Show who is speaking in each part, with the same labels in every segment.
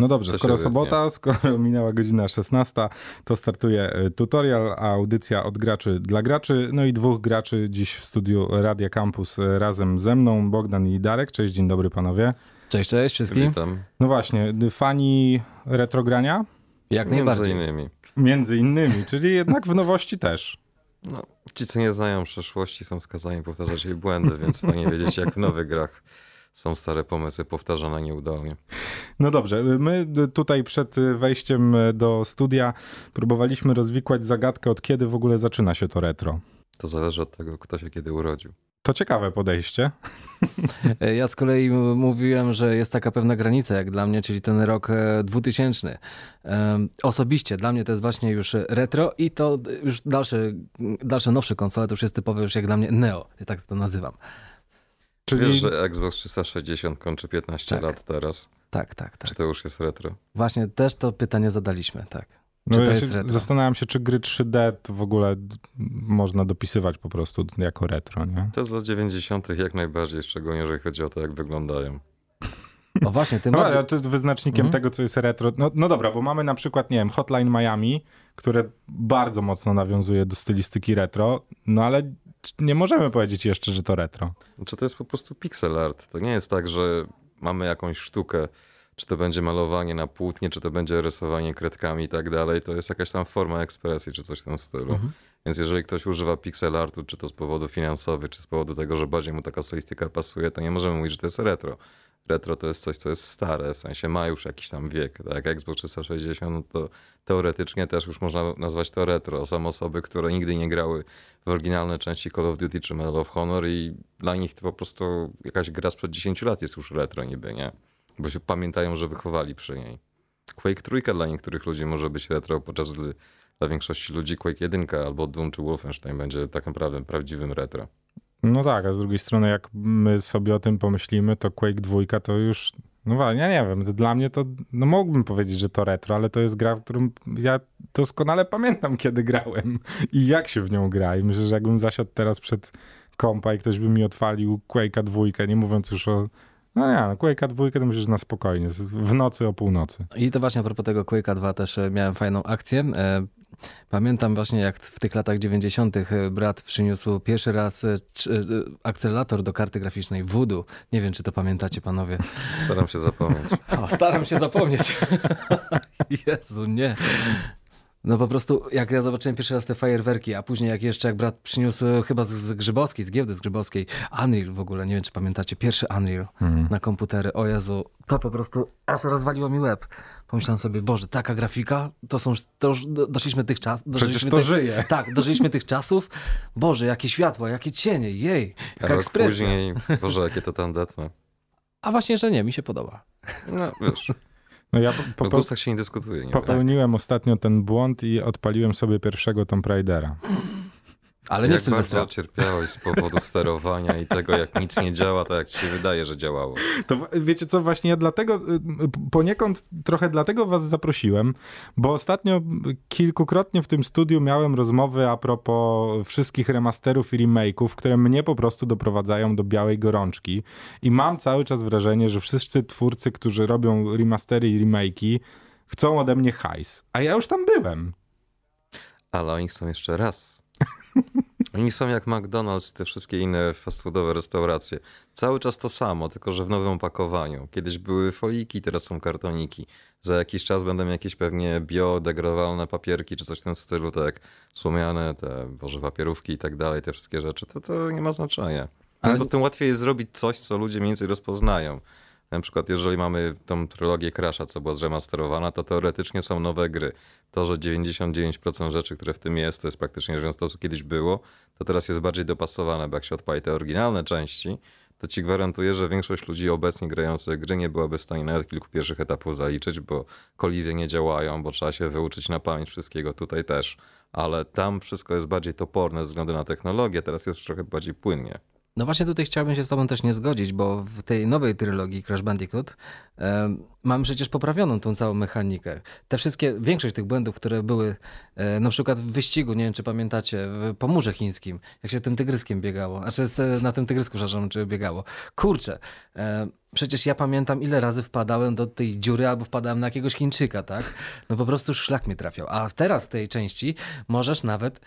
Speaker 1: No dobrze, skoro sobota, nie. skoro minęła godzina 16, to startuje e, tutorial, audycja od graczy dla graczy, no i dwóch graczy dziś w studiu Radia Campus e, razem ze mną, Bogdan i Darek. Cześć, dzień dobry panowie. Cześć, cześć wszystkim. Witam. No właśnie, fani retrogrania?
Speaker 2: Jak najbardziej. Między
Speaker 1: innymi. Między innymi, czyli jednak w nowości
Speaker 2: też. No, ci, co nie znają przeszłości, są skazani powtarzać jej błędy, więc fajnie wiedzieć, jak w nowych grach są stare pomysły powtarzane nieudolnie.
Speaker 1: No dobrze, my tutaj przed wejściem do studia próbowaliśmy rozwikłać zagadkę, od kiedy w ogóle zaczyna się to retro.
Speaker 2: To zależy od tego, kto się kiedy urodził. To ciekawe
Speaker 3: podejście. Ja z kolei mówiłem, że jest taka pewna granica jak dla mnie, czyli ten rok 2000. E, osobiście dla mnie to jest właśnie już retro i to już dalsze, dalsze nowsze konsole to już jest typowe już jak dla mnie neo, tak to nazywam. Czyli... Wiesz, że
Speaker 2: Xbox 360 kończy 15 tak. lat teraz. Tak, tak, tak. Czy to już jest retro?
Speaker 1: Właśnie, też to pytanie zadaliśmy, tak. No czy No, ja zastanawiam się, czy gry 3D w ogóle można dopisywać po prostu jako retro, nie?
Speaker 2: To z lat 90. jak najbardziej, szczególnie jeżeli chodzi o to, jak wyglądają.
Speaker 1: O właśnie, tym no, bardziej... to wyznacznikiem mhm. tego, co jest retro. No, no dobra, bo mamy na przykład, nie wiem, Hotline Miami, które bardzo mocno nawiązuje do stylistyki retro, no ale nie możemy powiedzieć jeszcze, że to retro. Czy
Speaker 2: znaczy, to jest po prostu pixel art? To nie jest tak, że mamy jakąś sztukę, czy to będzie malowanie na płótnie, czy to będzie rysowanie kredkami i tak dalej. To jest jakaś tam forma ekspresji, czy coś w tym stylu. Mhm. Więc jeżeli ktoś używa pixel artu, czy to z powodu finansowych, czy z powodu tego, że bardziej mu taka stylistyka pasuje, to nie możemy mówić, że to jest retro. Retro to jest coś, co jest stare, w sensie ma już jakiś tam wiek. Tak jak Xbox 360, no to teoretycznie też już można nazwać to retro. Są osoby, które nigdy nie grały w oryginalne części Call of Duty czy Medal of Honor i dla nich to po prostu jakaś gra sprzed 10 lat jest już retro niby, nie? Bo się pamiętają, że wychowali przy niej. Quake trójka dla niektórych ludzi może być retro, podczas gdy dla większości ludzi Quake 1 albo Doom czy Wolfenstein będzie tak naprawdę prawdziwym retro.
Speaker 1: No tak, a z drugiej strony jak my sobie o tym pomyślimy, to Quake 2 to już, no ja nie wiem, dla mnie to, no mógłbym powiedzieć, że to retro, ale to jest gra, w którą ja doskonale pamiętam, kiedy grałem i jak się w nią gra i myślę, że jakbym zasiadł teraz przed kompa i ktoś by mi otwalił Quake'a 2, nie mówiąc już o no nie, no Quake'a dwójkę to musisz na spokojnie, w nocy o północy. I to właśnie a propos tego Quake'a 2 też e, miałem fajną akcję. E, pamiętam właśnie,
Speaker 3: jak w tych latach 90. E, brat przyniósł pierwszy raz akcelerator do karty graficznej Voodoo. Nie wiem, czy to pamiętacie, panowie. Staram się zapomnieć. O, staram się zapomnieć. Jezu, nie. No po prostu, jak ja zobaczyłem pierwszy raz te fajerwerki, a później jak jeszcze, jak brat przyniósł e, chyba z, z Grzybowskiej, z giełdy z Grzybowskiej, Unreal w ogóle, nie wiem czy pamiętacie, pierwszy Unreal mhm. na komputery, o Jezu, to po prostu aż rozwaliło mi łeb. Pomyślałem sobie, Boże, taka grafika, to są, to już doszliśmy tych czasów. Przecież to tych, żyje. Tak, dożyliśmy tych czasów. Boże, jakie światło, jakie cienie, jej, jaka Rok ekspresja. później,
Speaker 2: Boże, jakie to tam tandetne.
Speaker 3: A właśnie, że nie, mi się podoba.
Speaker 2: No, wiesz... No ja po, po, gustach się nie dyskutuje. Nie tak?
Speaker 1: popełniłem tak. ostatnio ten błąd i odpaliłem sobie pierwszego Tomb Raidera. Ale
Speaker 2: nie jak bardzo cierpiałeś z powodu sterowania i tego, jak nic nie działa, tak jak ci się wydaje, że działało. To
Speaker 1: wiecie co, właśnie ja dlatego, y, y, poniekąd trochę dlatego was zaprosiłem, bo ostatnio kilkukrotnie w tym studiu miałem rozmowy a propos wszystkich remasterów i remake'ów, które mnie po prostu doprowadzają do białej gorączki i mam cały czas wrażenie, że wszyscy twórcy, którzy robią remastery i remake'i, chcą ode mnie hajs, a ja już tam byłem. Ale oni
Speaker 2: chcą jeszcze raz. Oni są jak McDonald's, te wszystkie inne fast foodowe restauracje. Cały czas to samo, tylko że w nowym opakowaniu. Kiedyś były foliki, teraz są kartoniki. Za jakiś czas będą jakieś pewnie biodegradowalne papierki czy coś w tym stylu, tak jak słomiane, te boże papierówki i tak dalej, te wszystkie rzeczy. To, to nie ma znaczenia. Ale po tym łatwiej jest zrobić coś, co ludzie mniej więcej rozpoznają. Na przykład, jeżeli mamy tą trylogię Crasha, co była zremasterowana, to teoretycznie są nowe gry to, że 99% rzeczy, które w tym jest, to jest praktycznie rzecz to, co kiedyś było, to teraz jest bardziej dopasowane, bo jak się odpali te oryginalne części, to ci gwarantuję, że większość ludzi obecnie grających gry nie byłaby w stanie nawet kilku pierwszych etapów zaliczyć, bo kolizje nie działają, bo trzeba się wyuczyć na pamięć wszystkiego tutaj też. Ale tam wszystko jest bardziej toporne ze względu na technologię, teraz jest trochę bardziej płynnie.
Speaker 3: No właśnie tutaj chciałbym się z tobą też nie zgodzić, bo w tej nowej trylogii Crash Bandicoot y, mamy przecież poprawioną tą całą mechanikę. Te wszystkie, większość tych błędów, które były y, na przykład w wyścigu, nie wiem czy pamiętacie, w, po chińskim, jak się tym tygryskiem biegało, znaczy na tym tygrysku, przepraszam, czy biegało. Kurczę, e, Przecież ja pamiętam, ile razy wpadałem do tej dziury albo wpadałem na jakiegoś Chińczyka, tak? No po prostu szlak mi trafiał. A teraz w tej części możesz nawet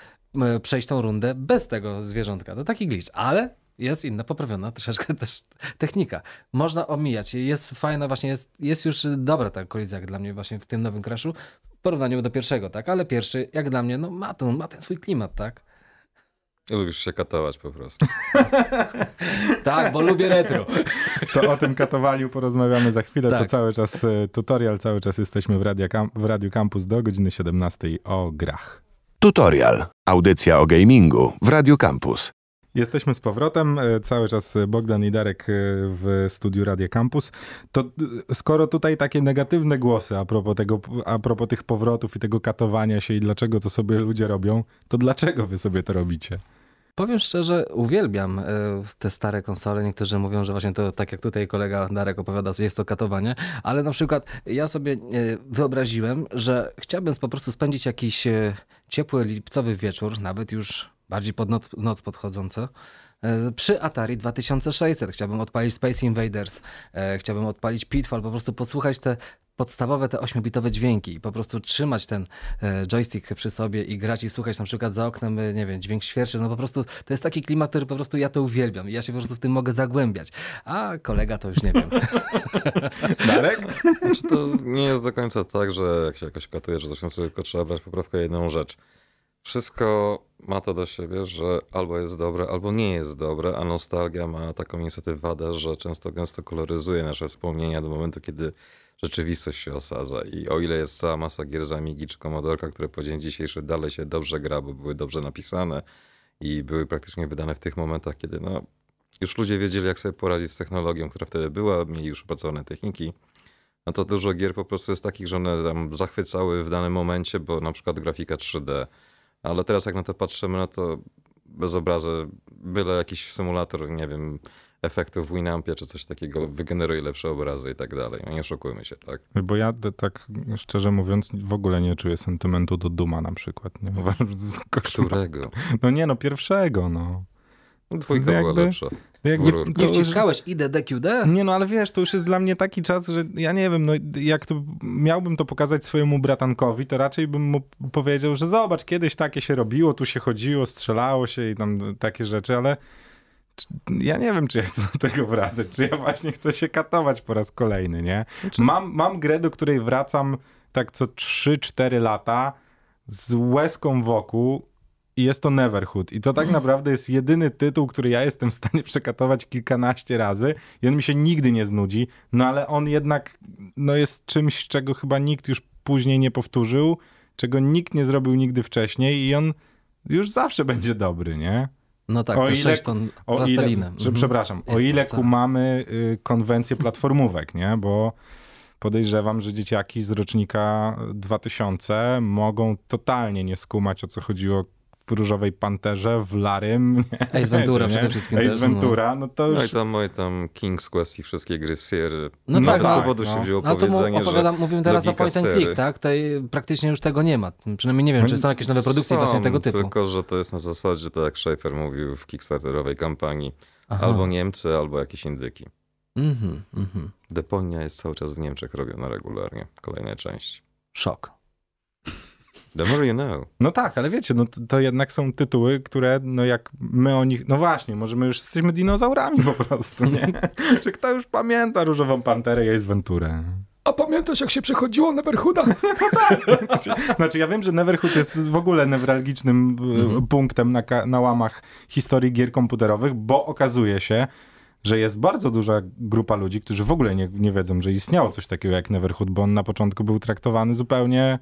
Speaker 3: przejść tą rundę bez tego zwierzątka. To taki glitch, ale jest inna, poprawiona troszeczkę też technika. Można omijać. Jest fajna właśnie, jest, jest już dobra ta kolizja jak dla mnie właśnie w tym nowym crashu w porównaniu do pierwszego, tak? Ale pierwszy, jak dla mnie, no ma, ten, ma ten swój klimat, tak?
Speaker 2: Lubisz się katować po prostu.
Speaker 3: tak, bo lubię retro.
Speaker 1: To o tym katowaniu porozmawiamy za chwilę. Tak. To cały czas e, tutorial, cały czas jesteśmy w, Radio, w Radiu Campus do godziny 17 o grach. Tutorial. Audycja o gamingu w Radiu Campus. Jesteśmy z powrotem, e, cały czas e, Bogdan i Darek e, w studiu Radio Campus. To skoro tutaj takie negatywne głosy a propos, tego, a propos tych powrotów i tego katowania się i dlaczego to sobie ludzie robią, to dlaczego wy sobie to robicie? Powiem szczerze, uwielbiam te stare konsole.
Speaker 3: Niektórzy mówią, że właśnie to, tak jak tutaj kolega Darek opowiada, jest to katowanie, ale na przykład ja sobie wyobraziłem, że chciałbym po prostu spędzić jakiś ciepły lipcowy wieczór, nawet już bardziej pod noc, noc podchodzące. Przy Atari 2600 chciałbym odpalić Space Invaders, e, chciałbym odpalić Pitfall, po prostu posłuchać te podstawowe, te 8-bitowe dźwięki i po prostu trzymać ten e, joystick przy sobie i grać i słuchać na przykład za oknem, e, nie wiem, dźwięk świerczy, no po prostu to jest taki klimat, który po prostu ja to uwielbiam i ja się po prostu w tym mogę zagłębiać, a kolega to już nie wiem.
Speaker 2: Darek? Znaczy to nie jest do końca tak, że jak się jakoś katuje, że coś tylko trzeba brać poprawkę jedną rzecz wszystko ma to do siebie, że albo jest dobre, albo nie jest dobre, a nostalgia ma taką niestety wadę, że często gęsto koloryzuje nasze wspomnienia do momentu, kiedy rzeczywistość się osadza. I o ile jest cała masa gier z Amigi czy Komodorka, które po dzień dzisiejszy dalej się dobrze gra, bo były dobrze napisane i były praktycznie wydane w tych momentach, kiedy no, już ludzie wiedzieli, jak sobie poradzić z technologią, która wtedy była, mieli już opracowane techniki, no to dużo gier po prostu jest takich, że one tam zachwycały w danym momencie, bo na przykład grafika 3D, ale teraz jak na to patrzymy, no to bez obrazy, byle jakiś symulator, nie wiem, efektów w Winampie czy coś takiego, wygeneruje lepsze obrazy i tak dalej. No nie oszukujmy się, tak?
Speaker 1: Bo ja tak szczerze mówiąc w ogóle nie czuję sentymentu do Duma na przykład. Nie? Którego? No nie no, pierwszego no. Dwójka no no jakby, była lepsza. No jakby, nie wciskałeś
Speaker 3: idę DQD?
Speaker 1: Nie, no ale wiesz, to już jest dla mnie taki czas, że ja nie wiem, no jak to miałbym to pokazać swojemu bratankowi, to raczej bym mu powiedział, że zobacz, kiedyś takie się robiło, tu się chodziło, strzelało się i tam takie rzeczy, ale ja nie wiem, czy ja chcę do tego wracać, czy ja właśnie chcę się katować po raz kolejny, nie? Znaczy- mam, mam grę, do której wracam tak co 3-4 lata z łezką wokół, i jest to Neverhood. I to tak mm. naprawdę jest jedyny tytuł, który ja jestem w stanie przekatować kilkanaście razy i on mi się nigdy nie znudzi, no ale on jednak no jest czymś, czego chyba nikt już później nie powtórzył, czego nikt nie zrobił nigdy wcześniej i on już zawsze będzie dobry, nie? No tak, o ile, o ile, mhm. Przepraszam, jest o ile kumamy y, konwencję platformówek, nie? Bo podejrzewam, że dzieciaki z rocznika 2000 mogą totalnie nie skumać, o co chodziło w Różowej Panterze, w Larym. Ace Ventura przede wszystkim. Ace no. Ventura, no to no już... No i
Speaker 2: tam, moje tam King's Quest i wszystkie gry z No, no tak, z tak, powodu no. się wzięło no, powiedzenie, to Mówimy teraz o point and click,
Speaker 3: tak? Tej, praktycznie już tego nie ma. Przynajmniej nie wiem, czy są jakieś nowe produkcje są, właśnie tego
Speaker 2: typu. tylko, że to jest na zasadzie, tak jak Schaefer mówił w kickstarterowej kampanii, Aha. albo Niemcy, albo jakieś Indyki. Mhm, mhm. Deponia jest cały czas w Niemczech robiona regularnie,
Speaker 1: kolejne części. Szok. The more you know. No tak, ale wiecie, no to, to, jednak są tytuły, które, no jak my o nich, no właśnie, może my już jesteśmy dinozaurami po prostu, nie? Czy kto już pamięta Różową Panterę i Ace Venturę? A pamiętasz, jak się
Speaker 3: przechodziło Neverhooda? No
Speaker 1: tak. znaczy, ja wiem, że Neverhood jest w ogóle newralgicznym e, mhm. punktem na, na łamach historii gier komputerowych, bo okazuje się, że jest bardzo duża grupa ludzi, którzy w ogóle nie, nie wiedzą, że istniało coś takiego jak Neverhood, bo on na początku był traktowany zupełnie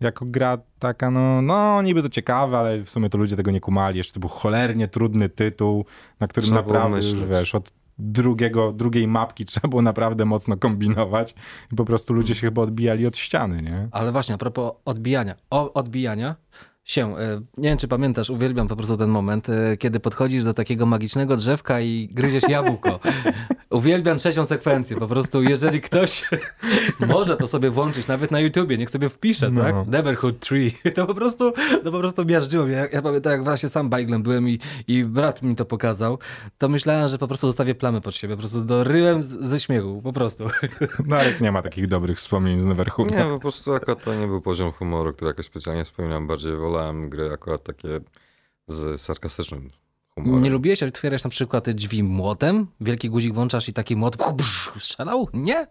Speaker 1: jako gra taka, no, no niby to ciekawe, ale w sumie to ludzie tego nie kumali. Jeszcze to był cholernie trudny tytuł, na którym trzeba naprawdę już, wiesz, od drugiego, drugiej mapki trzeba było naprawdę mocno kombinować i po prostu ludzie się chyba odbijali od ściany, nie? Ale właśnie, a propos
Speaker 3: odbijania, o, odbijania, się. E, nie wiem, czy pamiętasz, uwielbiam po prostu ten moment, e, kiedy podchodzisz do takiego magicznego drzewka i gryziesz jabłko. Uwielbiam trzecią sekwencję. Po prostu, jeżeli ktoś może to sobie włączyć, nawet na YouTubie, niech sobie wpisze, no. tak? Neverhood Tree. To po prostu, to po prostu miażdżyło mnie. Ja, ja pamiętam, jak właśnie sam bajglem byłem i, i brat mi to pokazał, to myślałem, że po prostu zostawię plamy pod siebie. Po prostu doryłem
Speaker 1: z, ze śmiechu, po prostu. Marek no, nie ma takich dobrych wspomnień z
Speaker 2: Neverhood. Nie, po prostu jako to nie był poziom humoru, który jakoś specjalnie wspominam. Bardziej wolę wolałem gry akurat takie z sarkastycznym
Speaker 3: humorem. Nie lubiłeś, jak otwierać na przykład drzwi młotem? Wielki guzik włączasz i taki młot brz, strzelał? Nie?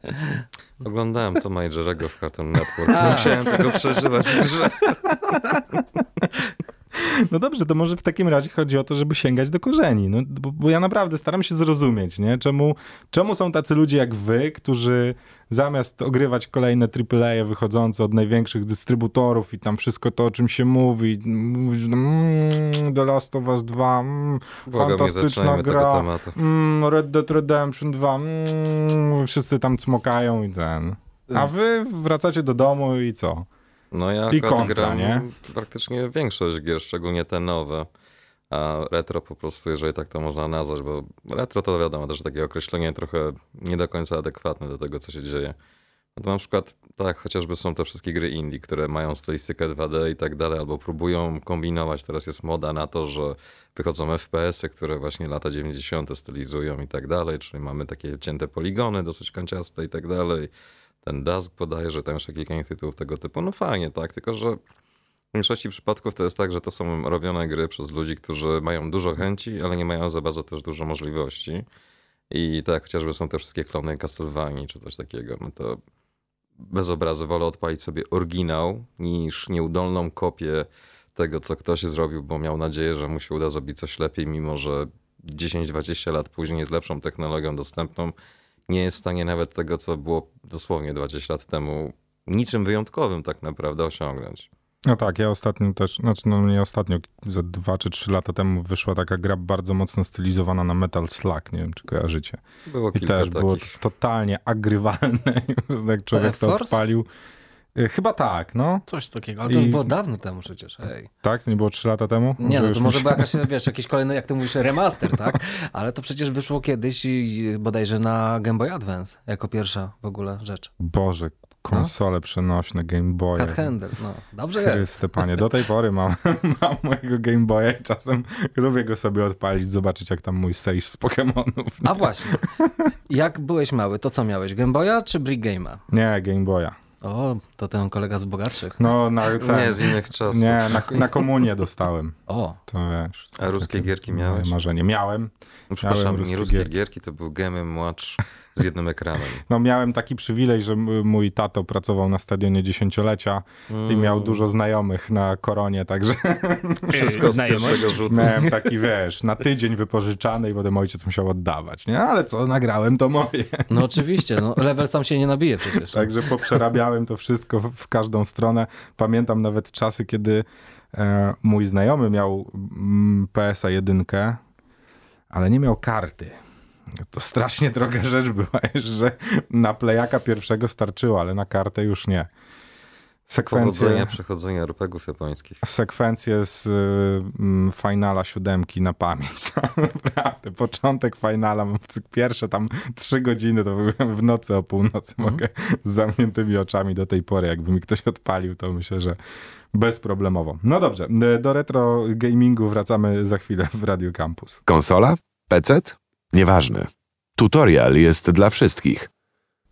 Speaker 2: Oglądałem to Majorego w Cartoon Network. Nie musiałem tego przeżywać w grze.
Speaker 1: No dobrze, to może w takim razie chodzi o to, żeby sięgać do korzeni. No, bo, bo, ja naprawdę staram się zrozumieć, nie? Czemu, czemu są tacy ludzie jak wy, którzy zamiast ogrywać kolejne AAA wychodzące od największych dystrybutorów i tam wszystko to, o czym się mówi, mówisz, no, mm, The Last of Us 2, mm, fantastyczna gra, mm, Red Dead Redemption 2, mm, wszyscy tam cmokają i ten. A y. wy wracacie do domu i co? No ja I kontra, gram nie?
Speaker 2: praktycznie większość gier, szczególnie te nowe. A retro po prostu, jeżeli tak to można nazwać, bo retro to wiadomo też takie określenie trochę nie do końca adekwatne do tego, co się dzieje. No to na przykład tak, chociażby są te wszystkie gry indie, które mają stylistykę 2D i tak dalej, albo próbują kombinować. Teraz jest moda na to, że wychodzą FPS-y, które właśnie lata 90. stylizują i tak dalej, czyli mamy takie cięte poligony, dosyć kanciaste i tak dalej ten Dask podaje, że tam jeszcze kilka innych tytułów tego typu. No fajnie, tak, tylko że w większości przypadków to jest tak, że to są robione gry przez ludzi, którzy mają dużo chęci, ale nie mają za bardzo też dużo możliwości. I tak chociażby są te wszystkie klony Castlevania czy coś takiego, no to bez obrazu wolę odpalić sobie oryginał niż nieudolną kopię tego, co ktoś zrobił, bo miał nadzieję, że mu się uda zrobić coś lepiej, mimo że 10-20 lat później z lepszą technologią dostępną nie jest w stanie nawet tego, co było dosłownie 20 lat temu, niczym wyjątkowym tak naprawdę osiągnąć.
Speaker 1: No tak, ja ostatnio też, znaczy no nie ostatnio, za dwa czy trzy lata temu wyszła taka gra bardzo mocno stylizowana na Metal Slack, nie wiem czy kojarzycie. Było I kilka I też takich. było totalnie agrywalne, jak człowiek to odpalił, Y, chyba tak, no. Coś takiego, ale to I... już było dawno
Speaker 3: temu przecież, hej.
Speaker 1: Tak? To nie było 3 lata temu? Nie, no to, może była jakaś,
Speaker 3: wiesz, jakiś kolejny, jak ty mówisz, remaster, tak? Ale to przecież wyszło kiedyś i bodajże na Game Boy Advance, jako pierwsza w ogóle rzecz.
Speaker 1: Boże, konsole no? przenośne, Game Boy. Cat handle, no.
Speaker 3: Dobrze Chryste, jest. panie, do tej
Speaker 1: pory mam, mam mojego Game Boya i czasem lubię go sobie odpalić, zobaczyć jak tam mój sejsz z Pokémonów. A właśnie, jak byłeś mały, to co miałeś, Game Boya czy Brick Game'a? Nie, Game Boya. O, to ten
Speaker 3: kolega z bogatszych. No, na, ten, nie, z innych czasów. Nie, na, na komunię
Speaker 1: dostałem. O. To wiesz. A ruskie gierki miałeś? Marzenie. Miałem. No, przepraszam, miałem nie ruskie gierki. gierki,
Speaker 2: to był gemy, młacz z jednym ekranem.
Speaker 1: No miałem taki przywilej, że mój tato pracował na stadionie dziesięciolecia mm. i miał mm. dużo znajomych na koronie, także... Wszystko z pierwszego rzutu. Miałem taki, wiesz, na tydzień wypożyczany i potem ojciec musiał oddawać, nie? Ale co, nagrałem to moje. No oczywiście, no, level sam się nie nabije przecież. Także poprzerabiałem to wszystko w każdą stronę. Pamiętam nawet czasy, kiedy e, mój znajomy miał mm, PSA 1, ale nie miał karty to strasznie droga rzecz była, że na plejaka pierwszego starczyło, ale na kartę już nie. Sekwencje, Powodzenia przechodzenia RPGów japońskich. Sekwencje z y, finala siódemki na pamięć. Naprawdę, początek finala, pierwsze tam trzy godziny, to byłem w nocy o północy, mm. mogę z zamkniętymi oczami do tej pory. Jakby mi ktoś odpalił, to myślę, że bezproblemowo. No dobrze, y, do retro gamingu wracamy za chwilę w Radio Campus. Konsola? PC? Nieważne. Tutorial jest dla wszystkich.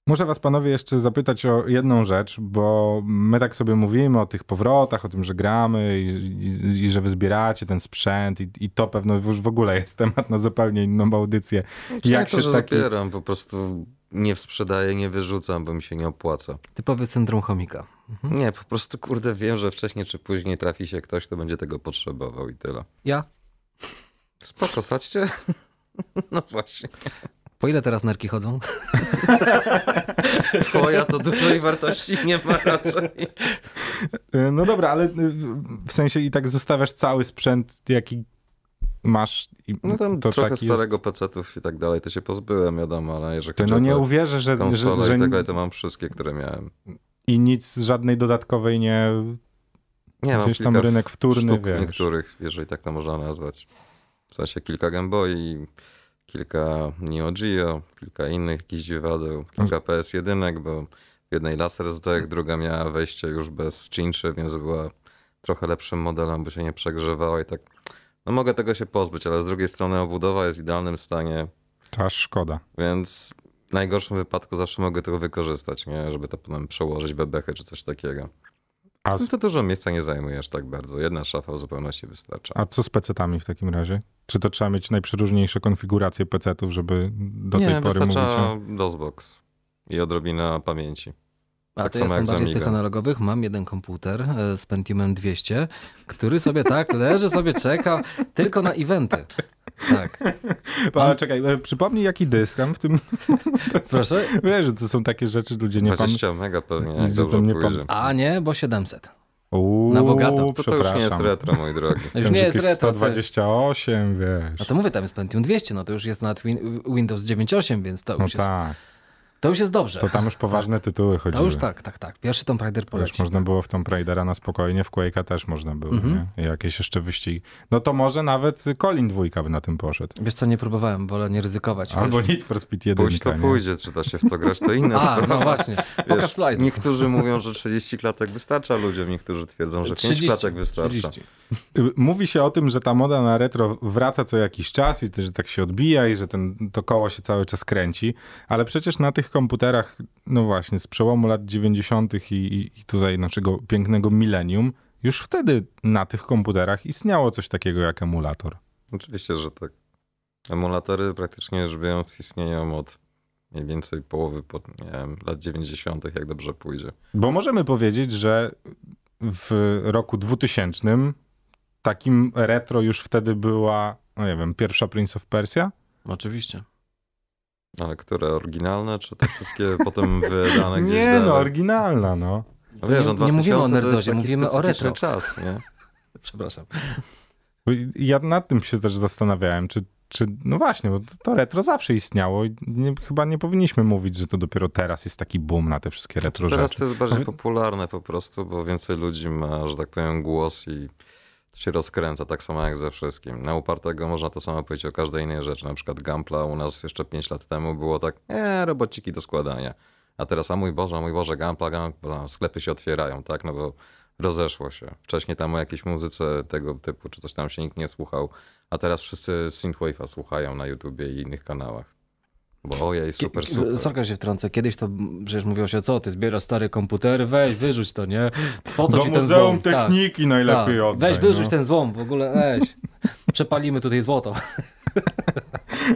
Speaker 1: Muszę was panowie jeszcze zapytać o jedną rzecz, bo my tak sobie mówimy o tych powrotach, o tym, że gramy i, i, i że wy zbieracie ten sprzęt i, i, to pewno już w ogóle jest temat na zupełnie inną audycję. Znaczy, Jak ja to, się taki...
Speaker 2: zbieram, po prostu nie sprzedaję, nie wyrzucam, bo mi się nie opłaca.
Speaker 1: Typowy
Speaker 3: syndrom chomika. Mhm. Nie,
Speaker 2: po prostu kurde wiem, że wcześniej czy później trafi się ktoś, kto będzie tego potrzebował i tyle.
Speaker 3: Ja? Spoko,
Speaker 2: sadźcie. No właśnie.
Speaker 1: Po ile teraz nerki chodzą?
Speaker 2: Twoja to dużej wartości nie ma
Speaker 1: raczej. Y, no dobra, ale y, w sensie i tak zostawiasz cały sprzęt, jaki masz. no tam to trochę starego
Speaker 2: jest... pecetów i tak dalej, to się pozbyłem, wiadomo, ale jeżeli Ty no nie uwierzę, że... Konsole że, że... i tak dalej, to mam wszystkie, które miałem.
Speaker 1: I nic, żadnej dodatkowej nie... Nie, mam tam rynek wtórny, wiesz. niektórych,
Speaker 2: jeżeli tak to można nazwać. W sensie kilka Game Boy, kilka Neo Geo, kilka innych jakichś dziwadeł, kilka PS1, bo w jednej laser zdech, druga miała wejście już bez cinczy, więc była trochę lepszym modelem, bo się nie przegrzewała i tak. No mogę tego się pozbyć, ale z drugiej strony obudowa jest w idealnym stanie.
Speaker 1: To aż szkoda.
Speaker 2: Więc w najgorszym wypadku zawsze mogę tego wykorzystać, nie? żeby to potem przełożyć bebechy czy coś takiego. A no z... To dużo miejsca nie zajmuje aż tak bardzo. Jedna szafa w zupełności
Speaker 1: wystarcza. A co z pecetami w takim razie? Czy to trzeba mieć najprzeróżniejsze konfiguracje pecetów, żeby do nie, tej pory mówić wystarcza
Speaker 2: DOSBox i odrobina pamięci. A tak to ja bardziej z tych
Speaker 3: analogowych. Mam jeden komputer e, z Pentiumem 200, który sobie tak leży, sobie czeka
Speaker 1: tylko na eventy. Tak. Pa, czekaj, e, przypomnij jaki dysk w tym... Proszę? Wiesz, że to są takie rzeczy, ludzie nie pamiętają. 20
Speaker 2: mega pewnie, jak dobrze nie pam...
Speaker 1: A
Speaker 3: nie, bo 700.
Speaker 1: Uuu, na bogato. To, to już nie jest retro,
Speaker 3: mój drogi. już Wiem, nie jest retro. 128, ty... wiesz. No to mówię, tam jest Pentium 200, no to już jest na Windows 9.8, więc to no już no jest... tak.
Speaker 1: To już jest dobrze. To tam już poważne tytuły chodziły. To już tak, tak, tak. Pierwszy Tomb Raider polecił. Wiesz, można było w Tomb Raidera na spokojnie, w Quake'a też można było, mhm. nie? Jakieś jeszcze wyścigi. No to może nawet Colin dwójka by na tym poszedł. Wiesz co, nie próbowałem, wolę nie ryzykować. Albo wiesz. Need for Speed 1. Pójść to nie? pójdzie, czy
Speaker 2: da się w to grać, to inna A, sprawa. no właśnie. Pokaż slajd. Niektórzy mówią, że 30 klatek wystarcza ludziom, niektórzy twierdzą, że 30, 5 klatek wystarcza. 30.
Speaker 1: Mówi się o tym, że ta moda na retro wraca co jakiś czas i że tak się odbija i że ten, to koło się cały czas kręci, ale przecież na tych tych komputerach, no właśnie, z przełomu lat 90. I, i, tutaj naszego pięknego milenium, już wtedy na tych komputerach istniało coś takiego jak emulator.
Speaker 2: Oczywiście, że tak. Emulatory praktycznie rzecz biorąc istnieją od mniej więcej połowy pod, wiem, lat 90., jak dobrze pójdzie.
Speaker 1: Bo możemy powiedzieć, że w roku 2000 takim retro już wtedy była, no nie wiem, pierwsza Prince of Persia? Oczywiście.
Speaker 2: Ale które, oryginalne, czy te wszystkie potem wydane gdzieś Nie, no, dalej? no,
Speaker 1: oryginalna, no. no wiesz, nie, no, nie mówimy o nerdozie, mówimy o retro.
Speaker 2: czas, nie? Przepraszam.
Speaker 1: Ja nad tym się też zastanawiałem, czy, czy no właśnie, bo to retro zawsze istniało i nie, chyba nie powinniśmy mówić, że to dopiero teraz jest taki boom na te wszystkie znaczy, retro znaczy, teraz rzeczy. Teraz to jest bardziej
Speaker 2: popularne po prostu, bo więcej ludzi ma, że tak powiem, głos i się rozkręca, tak samo jak ze wszystkim. Na upartego można to samo powiedzieć o każdej innej rzeczy. Na przykład Gampla u nas jeszcze 5 lat temu było tak, e, robociki do składania. A teraz, a mój Boże, a mój Boże, Gampla, Gampla, sklepy się otwierają, tak, no bo rozeszło się. Wcześniej tam o jakiejś muzyce tego typu, czy coś tam się nikt nie słuchał, a teraz wszyscy Synthwave'a słuchają na YouTubie i innych kanałach. Bo ojej, super, super. Sorka
Speaker 3: się wtrącę. Kiedyś to przecież mówiło się, co ty zbierasz stary komputer, weź, wyrzuć to, nie? Po co Do ci ten muzeum złom? Tak. techniki tak, najlepiej tak. Oddaj, weź, wyrzuć no. ten złom, w ogóle weź. Przepalimy tutaj złoto.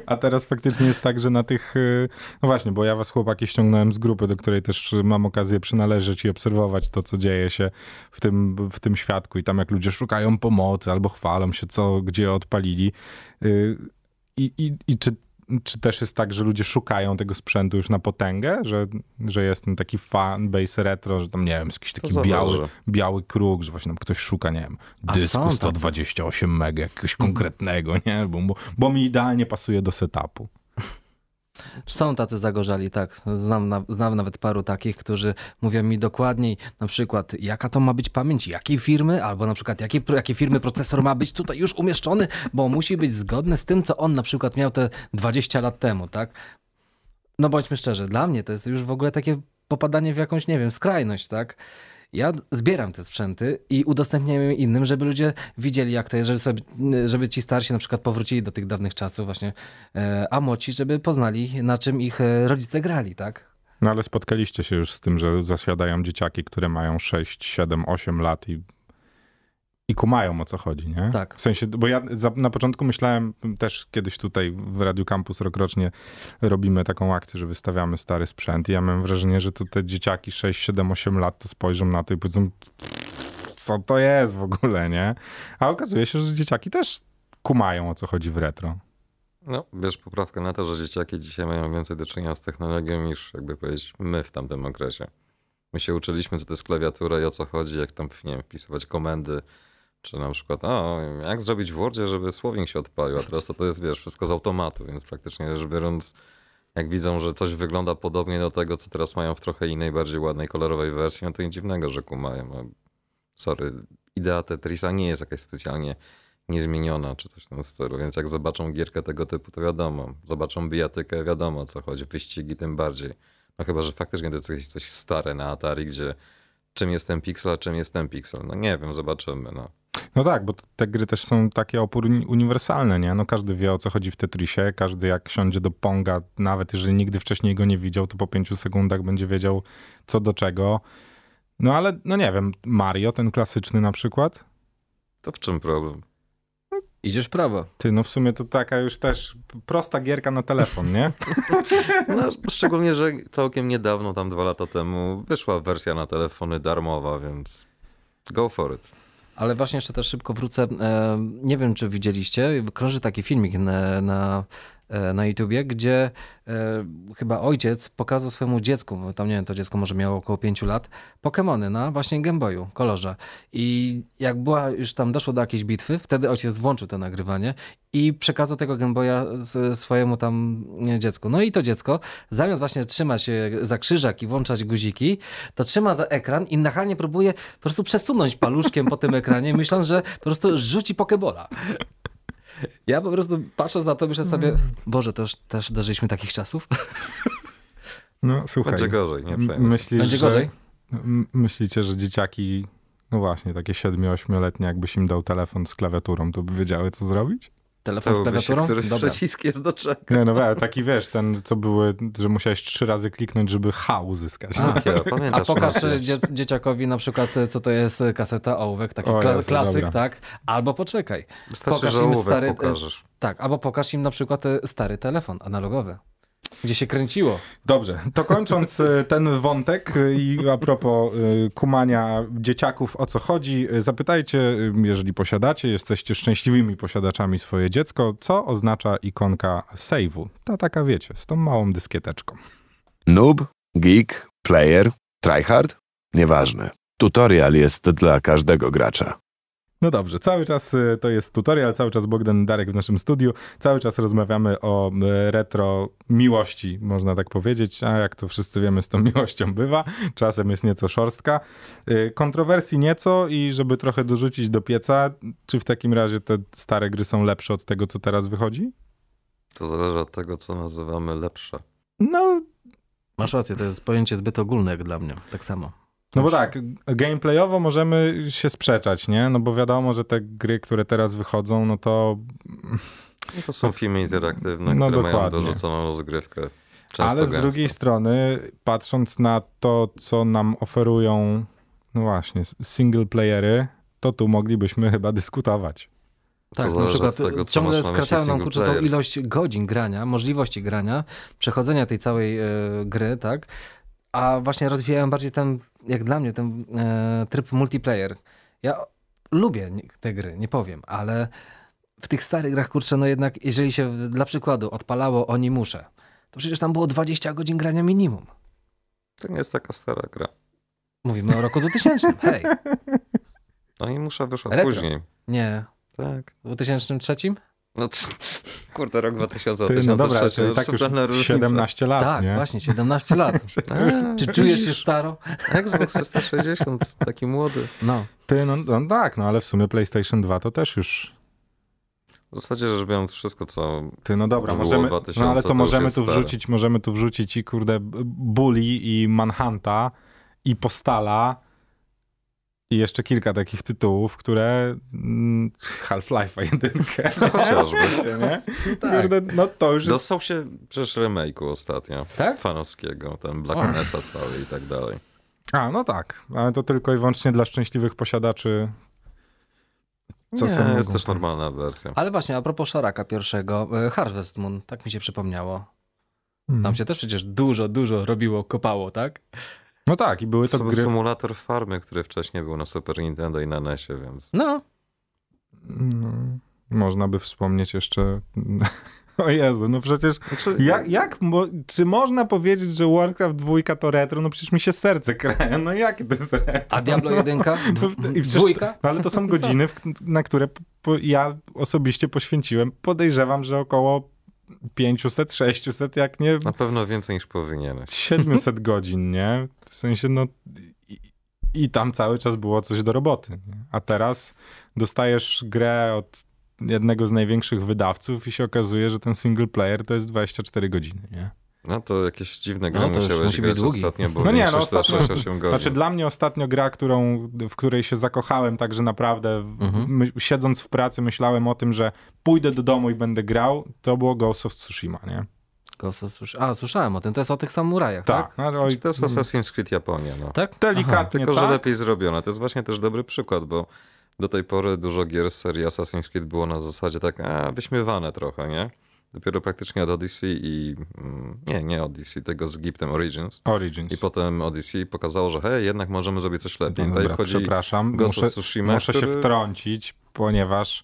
Speaker 1: A teraz faktycznie jest tak, że na tych. Y, no właśnie, bo ja was chłopaki ściągnąłem z grupy, do której też mam okazję przynależeć i obserwować to, co dzieje się w tym, w tym świadku i tam jak ludzie szukają pomocy albo chwalą się, co gdzie odpalili. Y, I, i, i czy czy też jest tak, że ludzie szukają tego sprzętu już na potęgę, że, że jest ten taki fanbase retro, że tam, nie wiem, jest jakiś taki biały, biały kruk, że właśnie tam ktoś szuka, nie wiem, dysku 128 mega, jakiegoś konkretnego, nie? Bo, bo, bo mi idealnie pasuje do setupu.
Speaker 3: Znaczy- Są tacy zagorzali, tak. Znam, na, znam nawet paru takich, którzy mówią mi dokładniej na przykład, jaka to ma być pamięć, jakiej firmy, albo na przykład, jakiej, jakie firmy procesor ma być tutaj już umieszczony, bo musi być zgodny z tym, co on na przykład miał te 20 lat temu, tak? No bądźmy szczerzy, dla mnie to jest już w ogóle takie popadanie w jakąś, nie wiem, skrajność, tak? ja zbieram te sprzęty i udostępniam je innym, żeby ludzie widzieli, jak to jest, żeby, sobie, żeby ci starsi na przykład powrócili do tych dawnych czasów właśnie, e, a młodzi, żeby poznali, na czym ich e, rodzice grali, tak?
Speaker 1: No ale spotkaliście się już z tym, że zasiadają dzieciaki, które mają 6, 7, 8 lat i i kumają o co chodzi, nie? Tak. W sensie, bo ja za, na początku myślałem, też kiedyś tutaj w Radio Campus rokrocznie robimy taką akcję, że wystawiamy stary sprzęt i ja mam wrażenie, że to te dzieciaki 6, 7, 8 lat to spojrzą na to i powiedzą co to jest w ogóle, nie? A okazuje się, że dzieciaki też kumają o co chodzi w retro.
Speaker 2: No, bierz poprawkę na to, że dzieciaki dzisiaj mają więcej do czynienia z technologią niż, jakby powiedzieć, my w tamtym okresie. My się uczyliśmy, co to jest klawiatura i o co chodzi, jak tam, nie wiem, wpisywać komendy, czy na przykład, o, jak zrobić w Wordzie, żeby słownik się odpalił, a teraz to, to jest, wiesz, wszystko z automatu, więc praktycznie rzecz biorąc, jak widzą, że coś wygląda podobnie do tego, co teraz mają w trochę innej, bardziej ładnej, kolorowej wersji, no to nic dziwnego, że kumają. Sorry, idea Tetrisa nie jest jakaś specjalnie niezmieniona, czy coś w tym stylu, więc jak zobaczą gierkę tego typu, to wiadomo. Zobaczą bijatykę, wiadomo o co chodzi, wyścigi tym bardziej. No chyba, że faktycznie to jest coś, coś stare na Atari, gdzie czym jest ten piksel, a czym jest ten piksel. No nie wiem, zobaczymy, no.
Speaker 1: No tak, bo te gry też są takie opór uniwersalne, nie? No każdy wie o co chodzi w Tetrisie, każdy jak siądzie do Ponga, nawet jeżeli nigdy wcześniej go nie widział, to po pięciu sekundach będzie wiedział co do czego. No ale, no nie wiem, Mario, ten klasyczny na przykład? To w czym problem? Idziesz prawo. Ty, no w sumie to taka już też prosta gierka na telefon, nie?
Speaker 2: No, szczególnie, że całkiem niedawno, tam dwa lata temu, wyszła wersja na telefony darmowa, więc go for it.
Speaker 3: Ale właśnie jeszcze też szybko wrócę. E, nie wiem, czy widzieliście, krąży taki filmik na, na E, na YouTubie, gdzie e, chyba ojciec pokazał swojemu dziecku, bo tam nie wiem, to dziecko może miało około 5 lat, Pokémony na właśnie Gameboyu, kolorze. I jak była, już tam doszło do jakiejś bitwy, wtedy ojciec włączył to nagrywanie i przekazał tego Gameboya swojemu tam dziecku. No i to dziecko, zamiast właśnie trzymać za krzyżak i włączać guziki, to trzyma za ekran i nachalnie próbuje po prostu przesunąć paluszkiem po tym ekranie, myśląc, że po prostu rzuci Pokebola. Ja po prostu patrzę za to, myślę sobie, mhm. Boże, też, też dożyliśmy takich czasów. No słuchaj. Będzie gorzej, nie myślisz, Będzie gorzej?
Speaker 1: Że, myślicie, że dzieciaki, no właśnie, takie 7-8-letnie, jakbyś im dał telefon z klawiaturą, to by wiedziały, co zrobić? Telefon to z klawiaturą? Się, Dobra. przycisk jest do czego. Nie, no we, taki wiesz, ten co były, że musiałeś trzy razy kliknąć, żeby H uzyskać. A, no, A pokaż
Speaker 3: dzie dzieciakowi na przykład, co to jest kaseta ołówek, taki o, kla jasne, klasyk, dobra. tak? Albo poczekaj. Wystarczy, pokaż im stary, pokażesz. Tak, albo pokaż im na przykład e, stary telefon analogowy.
Speaker 1: Gdzie się kręciło. Dobrze, to kończąc e, ten wątek e, i a propos e, kumania dzieciaków, o co chodzi, zapytajcie, jeżeli posiadacie, jesteście szczęśliwymi posiadaczami swoje dziecko, co oznacza ikonka save'u. Ta taka, wiecie, z tą małą dyskieteczką. Noob, geek, player, tryhard? Nieważne. Tutorial jest dla każdego gracza. No dobrze, cały czas y, to jest tutorial, cały czas Bogdan Darek w naszym studiu, cały czas rozmawiamy o y, retro miłości, można tak powiedzieć, a jak to wszyscy wiemy, z tą miłością bywa, czasem jest nieco szorstka. Y, kontrowersji nieco i żeby trochę dorzucić do pieca, czy w takim razie te stare gry są lepsze od tego, co teraz wychodzi? To zależy od tego, co nazywamy lepsze. No. Masz rację, to jest pojęcie zbyt ogólne jak dla mnie, tak samo. No bo tak, gameplayowo możemy się sprzeczać, nie? No bo wiadomo, że te gry, które teraz wychodzą, no to... No to są filmy interaktywne, no które dokładnie. mają dorzuconą
Speaker 2: rozgrywkę. Często Ale z gęsto.
Speaker 1: drugiej strony, patrząc na to, co nam oferują, no właśnie, single playery, to tu moglibyśmy chyba dyskutować. Tak, na przykład tego, ciągle skracają nam kurczę tą
Speaker 3: ilość godzin grania, możliwości grania, przechodzenia tej całej y, gry, tak? A właśnie rozwijają bardziej ten jak dla mnie ten e, tryb multiplayer. Ja lubię te gry, nie powiem, ale w tych starych grach, kurczę, no jednak, jeżeli się dla przykładu odpalało Oni Muszę, to przecież tam było 20 godzin grania minimum.
Speaker 2: To nie jest taka stara gra. Mówimy
Speaker 3: o roku 2000, hej.
Speaker 2: Oni no Musza wyszła później.
Speaker 3: Nie. Tak. W 2003?
Speaker 2: No, kurde, rok 2000, Ty, no dobra, czyli tak już
Speaker 3: 17 lat, Tak, nie? właśnie, 17 lat. A, czy czujesz się staro? Xbox
Speaker 2: 360,
Speaker 1: taki młody. No. Ty, no, no, tak, no ale w sumie PlayStation 2 to też już...
Speaker 2: W zasadzie rzecz biorąc wszystko, co Ty, no dobra, możemy, 2000, no ale to, to możemy tu wrzucić,
Speaker 1: możemy tu wrzucić i kurde Bully i Manhunta i Postala i jeszcze kilka takich tytułów, które mm, Half-Life'a jedynkę. No, chociażby. nie? Tak. no to już jest... Dostał
Speaker 2: się przecież remake'u ostatnio. Tak? Fanowskiego, ten Black oh. Mesa cały i tak dalej.
Speaker 1: A, no tak. Ale to tylko i wyłącznie dla szczęśliwych posiadaczy co nie, jest też
Speaker 2: normalna wersja.
Speaker 3: Ale właśnie, a propos Szaraka pierwszego, e, Harvest Moon, tak mi się przypomniało. Hmm. Tam się też przecież dużo, dużo robiło, kopało, tak?
Speaker 2: No tak, i były to, to gry... symulator farmy, który wcześniej był na Super Nintendo i na NESie, więc...
Speaker 1: No. no. Można by wspomnieć jeszcze... O Jezu, no przecież znaczy, jak, jak czy można powiedzieć, że Warcraft 2 to retro? No przecież mi się serce kraje, no jakie to jest retro? A Diablo 1? No, dwójka? No, ale to są godziny, w, na które po, ja osobiście poświęciłem, podejrzewam, że około 500, 600, jak nie... Na pewno więcej niż powinieneś. 700 godzin, nie? W sensie, no... I, I, tam cały czas było coś do roboty. Nie? A teraz dostajesz grę od jednego z największych wydawców i się okazuje, że ten single player to jest 24 godziny, nie?
Speaker 2: No to jakieś dziwne gry no, musiałeś grać ostatnio, bo no nie, no ostatnio, 8 godzin. Znaczy
Speaker 1: dla mnie ostatnio gra, którą, w której się zakochałem tak, że naprawdę mhm. my, siedząc w pracy myślałem o tym, że pójdę do domu i będę grał, to było Ghost of Tsushima,
Speaker 3: nie? Ghost of Tsushima. A, słyszałem o tym. To jest o tych samurajach, tak? tak? No, i... Znaczy, to jest mm.
Speaker 2: Assassin's Creed Japonia, no. Tak?
Speaker 1: Delikatnie, Aha. Tylko,
Speaker 2: że tak? lepiej zrobione. To jest właśnie też dobry przykład, bo do tej pory dużo gier z serii Assassin's Creed było na zasadzie tak a, wyśmiewane trochę, nie? Dopiero praktycznie od Odyssey i... Mm, nie, nie Odyssey, tego z Giptem Origins. Origins. I potem Odyssey pokazało, że hej, jednak możemy zrobić
Speaker 1: coś lepiej. No dobra, przepraszam, muszę, Tsushima, muszę który... się wtrącić, ponieważ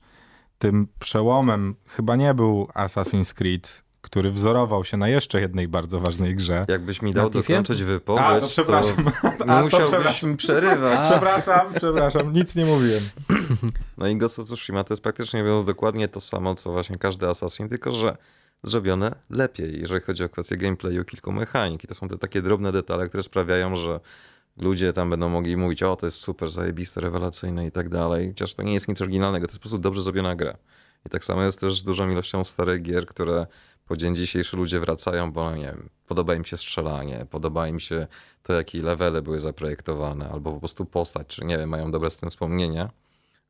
Speaker 1: tym przełomem chyba nie był Assassin's Creed, który wzorował się na jeszcze jednej bardzo ważnej grze. Jakbyś mi dał dokończyć wypowiedź, A, to, przepraszam. To A, to przepraszam. mi przerywać. A. Przepraszam, przepraszam, nic nie mówiłem.
Speaker 2: No i Ghost of Tsushima to jest praktycznie mówiąc dokładnie to samo, co właśnie każdy Assassin, tylko że zrobione lepiej, jeżeli chodzi o kwestię gameplayu, kilku mechanik. I to są te takie drobne detale, które sprawiają, że ludzie tam będą mogli mówić, o to jest super, zajebiste, rewelacyjne i tak dalej. Chociaż to nie jest nic oryginalnego, to jest po prostu dobrze zrobiona gra. I tak samo jest też z dużą ilością starych gier, które po dzień dzisiejszy ludzie wracają, bo nie wiem, podoba im się strzelanie, podoba im się to, jakie levely były zaprojektowane, albo po prostu postać, czy nie wiem, mają dobre z tym wspomnienia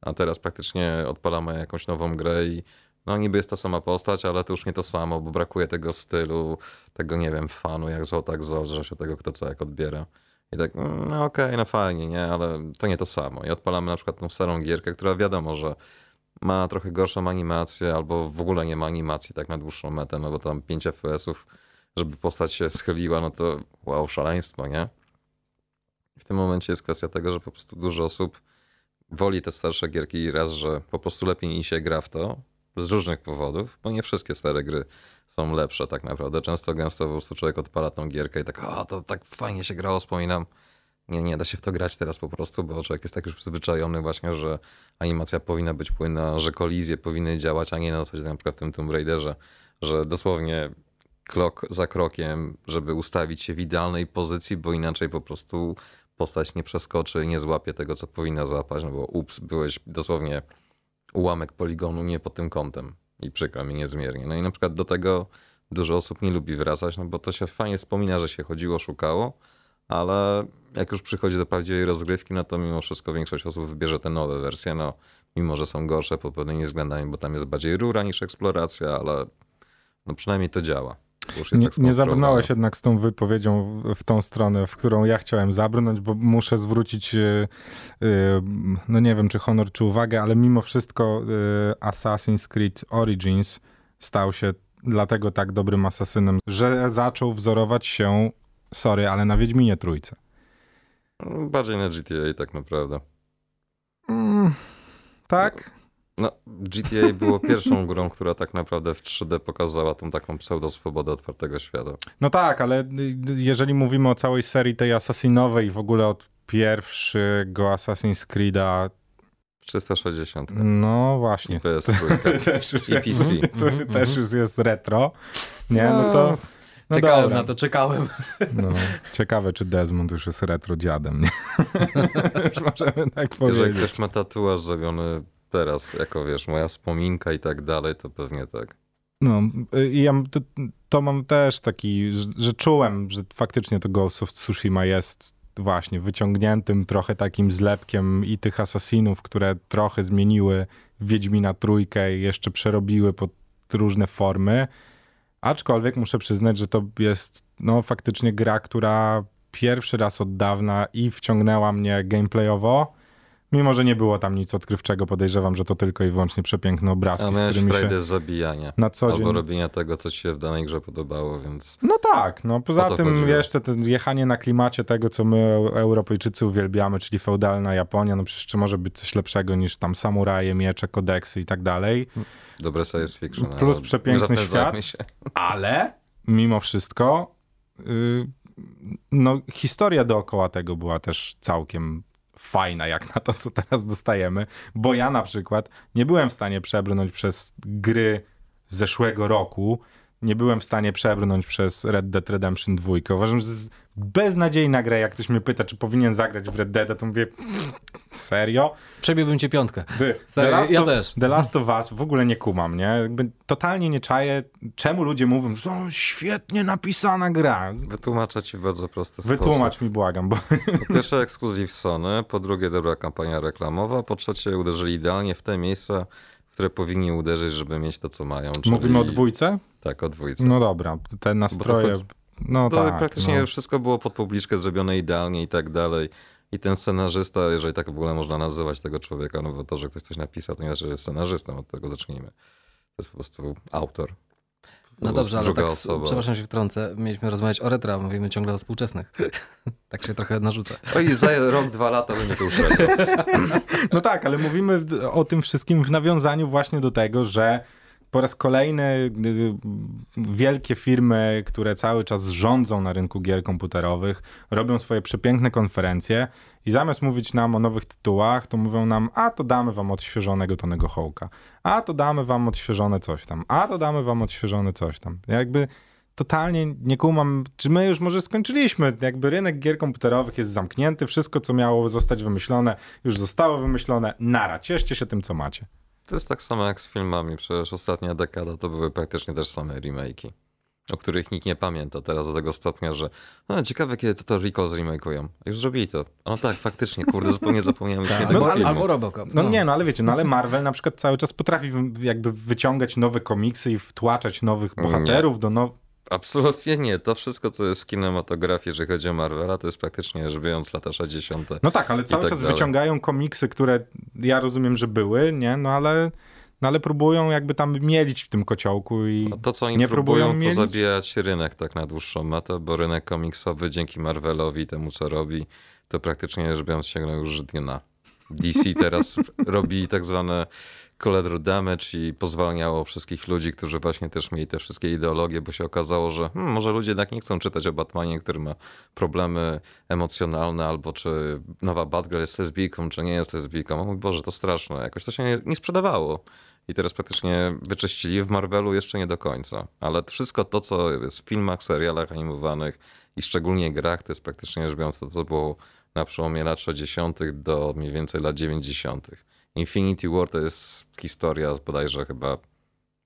Speaker 2: a teraz praktycznie odpalamy jakąś nową grę i no niby jest ta sama postać, ale to już nie to samo, bo brakuje tego stylu, tego nie wiem, fanu, jak zło, tak zło, że się tego kto co jak odbiera. I tak, mm, no okej, okay, no fajnie, nie, ale to nie to samo. I odpalamy na przykład tą starą gierkę, która wiadomo, że ma trochę gorszą animację, albo w ogóle nie ma animacji tak na dłuższą metę, no bo tam 5 FPS-ów, żeby postać się schyliła, no to wow, szaleństwo, nie? W tym momencie jest kwestia tego, że po prostu dużo osób woli te starsze gierki raz, że po prostu lepiej mi się gra w to z różnych powodów, bo nie wszystkie stare gry są lepsze tak naprawdę. Często gęsto po prostu człowiek odpala tą gierkę i tak, a to tak fajnie się grało, wspominam. Nie, nie da się w to grać teraz po prostu, bo człowiek jest tak już przyzwyczajony właśnie, że animacja powinna być płynna, że kolizje powinny działać, a nie na zasadzie na przykład w tym Tomb Raiderze, że dosłownie krok za krokiem, żeby ustawić się w idealnej pozycji, bo inaczej po prostu postać nie przeskoczy, nie złapie tego, co powinna złapać, no bo ups, byłeś dosłownie ułamek poligonu nie pod tym kątem i przykro mi niezmiernie. No i na przykład do tego dużo osób nie lubi wracać, no bo to się fajnie wspomina, że się chodziło, szukało, ale jak już przychodzi do prawdziwej rozgrywki, no to mimo wszystko większość osób wybierze te nowe wersje, no mimo, że są gorsze pod pewnymi względami, bo tam jest bardziej rura niż eksploracja, ale no przynajmniej to działa
Speaker 1: nie, tak nie zabrnąłeś no. jednak z tą wypowiedzią w tą stronę, w którą ja chciałem zabrnąć, bo muszę zwrócić, e, e, no nie wiem czy honor, czy uwagę, ale mimo wszystko e, Assassin's Creed Origins stał się dlatego tak dobrym asasynem, że zaczął wzorować się, sorry, ale na Wiedźminie Trójce.
Speaker 2: No, bardziej na GTA tak naprawdę.
Speaker 1: Mm, tak? No, GTA było pierwszą
Speaker 2: grą, która tak naprawdę w 3D pokazała tą taką pseudo-swobodę otwartego świata.
Speaker 1: No tak, ale jeżeli mówimy o całej serii tej asasinowej, w ogóle od pierwszego Assassin's Creed'a 360. No właśnie. PS3. też już jest, PC. to mm -hmm. też mhm. już jest retro. Nie, no, no to... No czekałem dobra. na to, czekałem. No, ciekawe, czy Desmond już jest retro dziadem, nie? już możemy tak powiedzieć. Jeżeli
Speaker 2: ktoś ma tatuaż zrobiony teraz, jako wiesz, moja wspominka i tak dalej, to pewnie tak.
Speaker 1: No, y, ja to, to mam też taki, że, że, czułem, że faktycznie to Ghost of Tsushima jest właśnie wyciągniętym trochę takim zlepkiem i tych asasinów, które trochę zmieniły Wiedźmina Trójkę i jeszcze przerobiły pod różne formy. Aczkolwiek muszę przyznać, że to jest no, faktycznie gra, która pierwszy raz od dawna i wciągnęła mnie gameplayowo, Mimo, że nie było tam nic odkrywczego, podejrzewam, że to tylko i wyłącznie przepiękne obrazki, A z którymi z
Speaker 2: zabijania. Na co Albo robienia tego, co ci się w danej grze podobało, więc... No
Speaker 1: tak, no poza tym chodziło. jeszcze to jechanie na klimacie tego, co my Europejczycy uwielbiamy, czyli feudalna Japonia, no przecież czy może być coś lepszego niż tam samuraje, miecze, kodeksy i tak dalej.
Speaker 2: Dobre science fiction. Plus przepiękny świat, się.
Speaker 1: ale mimo wszystko... Yy, no, historia dookoła tego była też całkiem fajna jak na to, co teraz dostajemy, bo ja na przykład nie byłem w stanie przebrnąć przez gry zeszłego roku, nie byłem w stanie przebrnąć przez Red Dead Redemption 2. Uważam, że jest beznadziejna gra. Jak ktoś mnie pyta, czy powinien zagrać w Red Dead, to mówię, serio? Przebiłbym cię piątkę. The, serio, ja of, też. The Last of Us w ogóle nie kumam, nie? Jakby totalnie nie czaję, czemu ludzie mówią, że są świetnie napisana gra.
Speaker 2: Wytłumaczę ci w bardzo prosty Wytłumacz sposób. Wytłumacz mi, błagam. Bo... Po pierwsze ekskluzyw Sony, po drugie dobra kampania reklamowa, po trzecie uderzyli idealnie w te miejsca, które powinni uderzyć, żeby mieć to, co mają. Czyli... Mówimy o dwójce? Tak, o dwójce. No dobra,
Speaker 1: te nastroje... Choć... No to tak, praktycznie no.
Speaker 2: wszystko było pod publiczkę zrobione idealnie i tak dalej. I ten scenarzysta, jeżeli tak w ogóle można nazywać tego człowieka, no bo to, że ktoś coś napisał, to nie znaczy, że jest scenarzystą, od tego zacznijmy. To jest po prostu autor. No dobrze, ale tak, osoba. przepraszam,
Speaker 3: się wtrącę. Mieliśmy rozmawiać o retra, mówimy ciągle o współczesnych. tak się trochę narzuca. Oj, za rok,
Speaker 1: dwa lata będzie to już retro. no tak, ale mówimy o tym wszystkim w nawiązaniu właśnie do tego, że po raz kolejny y, y, wielkie firmy, które cały czas rządzą na rynku gier komputerowych, robią swoje przepiękne konferencje i zamiast mówić nam o nowych tytułach, to mówią nam, a to damy wam odświeżonego Tonego Hołka, a to damy wam odświeżone coś tam, a to damy wam odświeżone coś tam. Jakby totalnie nie kumam, czy my już może skończyliśmy, jakby rynek gier komputerowych jest zamknięty, wszystko co miało zostać wymyślone już zostało wymyślone, nara, cieszcie się tym co macie.
Speaker 2: To jest tak samo jak z filmami, przecież ostatnia dekada to były praktycznie też same remake'i o których nikt nie pamięta teraz do tego stopnia, że no, ciekawe kiedy to, to Recall zremakeują. Już zrobili to. No tak, faktycznie, kurde, zupełnie zapomniałem już tak. no, Albo Robocop. No. no. nie, no ale wiecie, no ale
Speaker 1: Marvel na przykład cały czas potrafi jakby wyciągać nowe komiksy i wtłaczać nowych bohaterów nie. do nowych...
Speaker 2: Absolutnie nie. To wszystko, co jest w kinematografii, jeżeli chodzi o Marvela, to jest praktycznie rzecz biorąc lata 60. No tak, ale cały tak czas dalej.
Speaker 1: wyciągają komiksy, które ja rozumiem, że były, nie? No ale no ale próbują jakby tam mielić w tym kociołku i to, co oni nie próbują, próbują mielić? to
Speaker 2: zabijać rynek tak na dłuższą metę, bo rynek komiksowy dzięki Marvelowi i temu, co robi, to praktycznie rzecz biorąc sięgnął już dna. DC teraz robi tak zwane collateral damage i pozwalniało wszystkich ludzi, którzy właśnie też mieli te wszystkie ideologie, bo się okazało, że hmm, może ludzie jednak nie chcą czytać o Batmanie, który ma problemy emocjonalne, albo czy nowa Batgirl jest lesbijką, czy nie jest lesbijką. O mój Boże, to straszne. Jakoś to się nie, nie sprzedawało. I teraz praktycznie wyczyścili w Marvelu jeszcze nie do końca. Ale wszystko to, co jest w filmach, serialach animowanych i szczególnie grach, to jest praktycznie rzecz biorąc to, co było na przełomie lat 60. do mniej więcej lat 90. Infinity War to jest historia bodajże chyba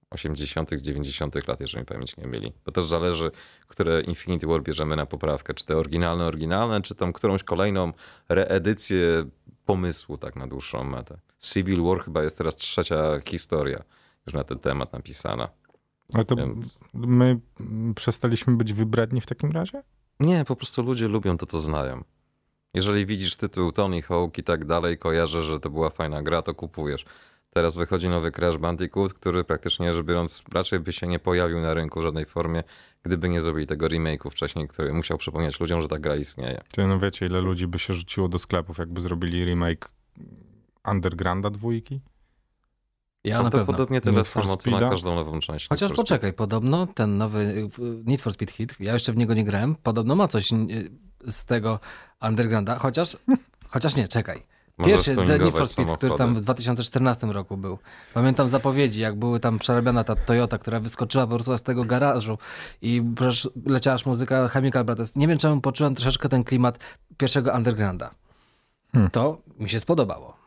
Speaker 2: 80., -tych, 90. -tych lat, jeżeli pamięć nie myli. Bo też zależy, które Infinity War bierzemy na poprawkę. Czy te oryginalne, oryginalne, czy tam którąś kolejną reedycję pomysłu tak na dłuższą metę. Civil War chyba jest teraz trzecia historia już na ten temat napisana.
Speaker 1: Ale to Więc... my przestaliśmy być wybredni w takim razie?
Speaker 2: Nie, po prostu ludzie lubią to, co znają. Jeżeli widzisz tytuł Tony Hawk i tak dalej, kojarzę, że to była fajna gra, to kupujesz. Teraz wychodzi nowy Crash Bandicoot, który praktycznie rzecz biorąc raczej by się nie pojawił na rynku w żadnej formie, gdyby nie zrobili tego
Speaker 1: remake'u wcześniej, który musiał przypomnieć ludziom, że ta gra istnieje. Ty no wiecie, ile ludzi by się rzuciło do sklepów, jakby zrobili remake Undergrounda dwójki? Ja no na pewno. Podobnie tyle Need samo, co na każdą nową część. Chociaż poczekaj,
Speaker 3: podobno ten nowy Need for Speed Hit, ja jeszcze w niego nie grałem, podobno ma coś z tego undergrounda, chociaż, chociaż nie, czekaj. Pierwszy The Need for Speed, który tam w 2014 roku był. Pamiętam zapowiedzi, jak były tam przerabiana ta Toyota, która wyskoczyła po prostu z tego garażu i leciała aż muzyka Chemical Brothers. Nie wiem czemu poczułem troszeczkę ten klimat pierwszego undergrounda. Hmm. To mi się spodobało.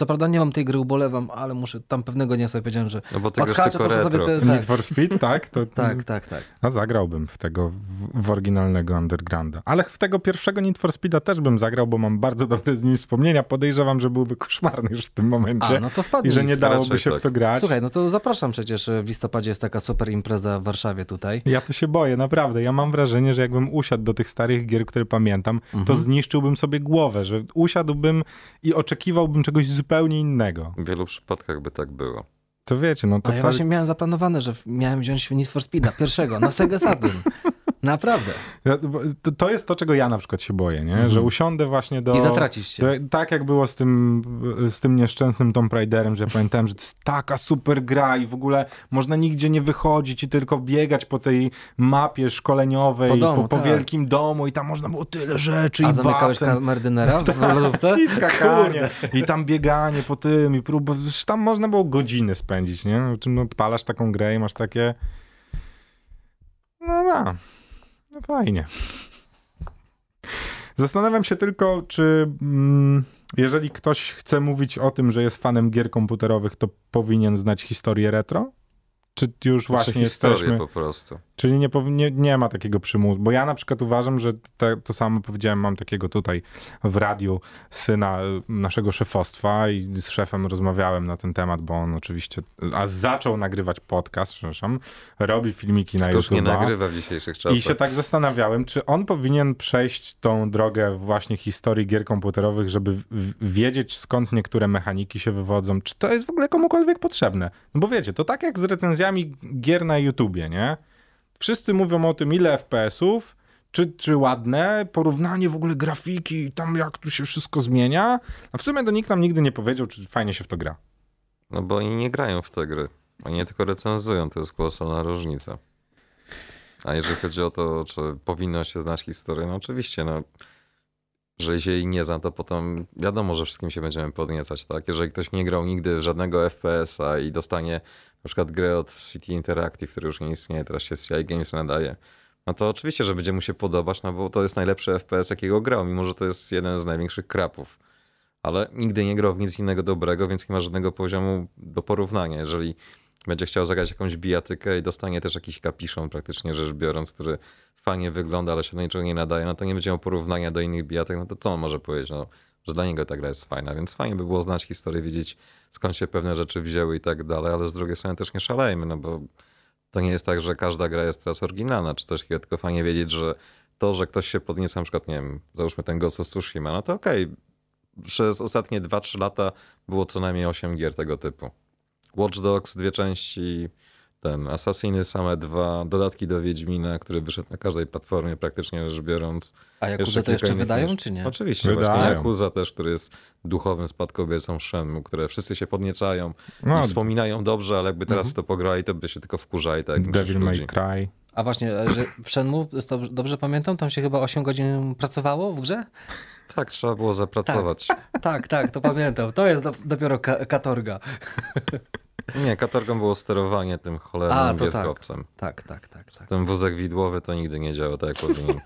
Speaker 3: Co prawda nie mam tej gry, ubolewam, ale muszę, tam pewnego dnia sobie powiedziałem, że no bo ty odhaczę, tylko retro. sobie te... Tak. Need for Speed, tak? To, tak, tak,
Speaker 1: tak. No zagrałbym w tego, w oryginalnego Undergrounda. Ale w tego pierwszego Need for Speeda też bym zagrał, bo mam bardzo dobre z nim wspomnienia. Podejrzewam, że byłby koszmarny już w tym momencie. A, no to wpadnie. I że nie dałoby się tak. w to grać. Słuchaj, no
Speaker 3: to zapraszam przecież. E, w listopadzie jest taka super impreza w Warszawie tutaj.
Speaker 1: Ja to się boję, naprawdę. Ja mam wrażenie, że jakbym usiadł do tych starych gier, które pamiętam, mhm. to zniszczyłbym sobie głowę, że usiadłbym i oczekiwałbym czegoś zupełnie zupełnie innego.
Speaker 2: W wielu przypadkach by tak było.
Speaker 1: To wiecie, no to... A no ja tak... właśnie miałem zaplanowane, że miałem wziąć Need for pierwszego na Sega Saturn. Naprawdę. To jest to, czego ja na przykład się boję, nie? Mhm. że usiądę właśnie do... I zatracisz się. Do, tak jak było z tym, z tym nieszczęsnym Tomb Raiderem, że ja pamiętałem, że to jest taka super gra i w ogóle można nigdzie nie wychodzić i tylko biegać po tej mapie szkoleniowej, po, domu, po, po tak. wielkim domu i tam można było tyle rzeczy A i zamykałeś kamerdynera Mardynera w tak, lodówce? I skakanie. Kurde. I tam bieganie po tym i próba... Tam można było godziny spędzić, nie? Czym no, odpalasz taką grę i masz takie... No, no. No fajnie. Zastanawiam się tylko, czy mm, jeżeli ktoś chce mówić o tym, że jest fanem gier komputerowych, to powinien znać historię retro? Czy już znaczy właśnie historię jesteśmy... po prostu. Czyli nie, nie, nie ma takiego przymusu, bo ja na przykład uważam, że te, to samo powiedziałem, mam takiego tutaj w radiu syna y, naszego szefostwa i z szefem rozmawiałem na ten temat, bo on oczywiście, a zaczął nagrywać podcast, przepraszam, robi filmiki na YouTube. nie nagrywa w dzisiejszych czasach. I się tak zastanawiałem, czy on powinien przejść tą drogę właśnie historii gier komputerowych, żeby wiedzieć skąd niektóre mechaniki się wywodzą, czy to jest w ogóle komukolwiek potrzebne. No bo wiecie, to tak jak z recenzjami gier na YouTubie, nie? Wszyscy mówią o tym, ile FPS-ów, czy, czy ładne, porównanie w ogóle grafiki i tam jak tu się wszystko zmienia. A w sumie to nikt nam nigdy nie powiedział, czy fajnie się w to gra.
Speaker 2: No bo oni nie grają w te gry. Oni nie tylko recenzują, to jest kolosalna różnica. A jeżeli chodzi o to, czy powinno się znać historię, no oczywiście, no że jeśli jej nie zna, to potem wiadomo, że wszystkim się będziemy podniecać, tak? Jeżeli ktoś nie grał nigdy w żadnego FPS-a i dostanie na przykład grę od City Interactive, który już nie istnieje, teraz się CI Games nadaje, no to oczywiście, że będzie mu się podobać, no bo to jest najlepszy FPS, jakiego grał, mimo że to jest jeden z największych krapów. Ale nigdy nie grał w nic innego dobrego, więc nie ma żadnego poziomu do porównania. Jeżeli będzie chciał zagrać jakąś bijatykę i dostanie też jakiś kapiszon praktycznie rzecz biorąc, który fajnie wygląda, ale się do niczego nie nadaje, no to nie będzie miał porównania do innych bijatek, no to co on może powiedzieć? No, że dla niego ta gra jest fajna, więc fajnie by było znać historię, widzieć skąd się pewne rzeczy wzięły i tak dalej, ale z drugiej strony też nie szalejmy, no bo to nie jest tak, że każda gra jest teraz oryginalna czy coś takiego, tylko fajnie wiedzieć, że to, że ktoś się podnieca, na przykład, nie wiem, załóżmy ten Ghost of Tsushima, no to okej, okay. przez ostatnie 2-3 lata było co najmniej 8 gier tego typu. Watch Dogs, dwie części, ten Assassiny same dwa, dodatki do Wiedźmina, który wyszedł na każdej platformie praktycznie rzecz biorąc. A Jakuza jeszcze to jeszcze wydają, niż... czy nie? Oczywiście, wydają. właśnie Jakuza też, który jest duchowym spadkobiercą Szemu, które wszyscy się podniecają no. i wspominają dobrze, ale jakby teraz mhm. w to pograli, to by się tylko wkurzali. Tak, Devil May Cry.
Speaker 3: A właśnie, że w Shenmue, dobrze pamiętam, tam się chyba 8 godzin pracowało w grze?
Speaker 2: Tak, trzeba było zapracować. Tak,
Speaker 3: tak, tak to pamiętam. To jest do, dopiero ka katorga.
Speaker 2: Nie, katorgą było sterowanie tym cholernym wierzchowcem. Tak. tak, tak, tak. tak. Ten wózek widłowy to nigdy nie działa tak jak powinien.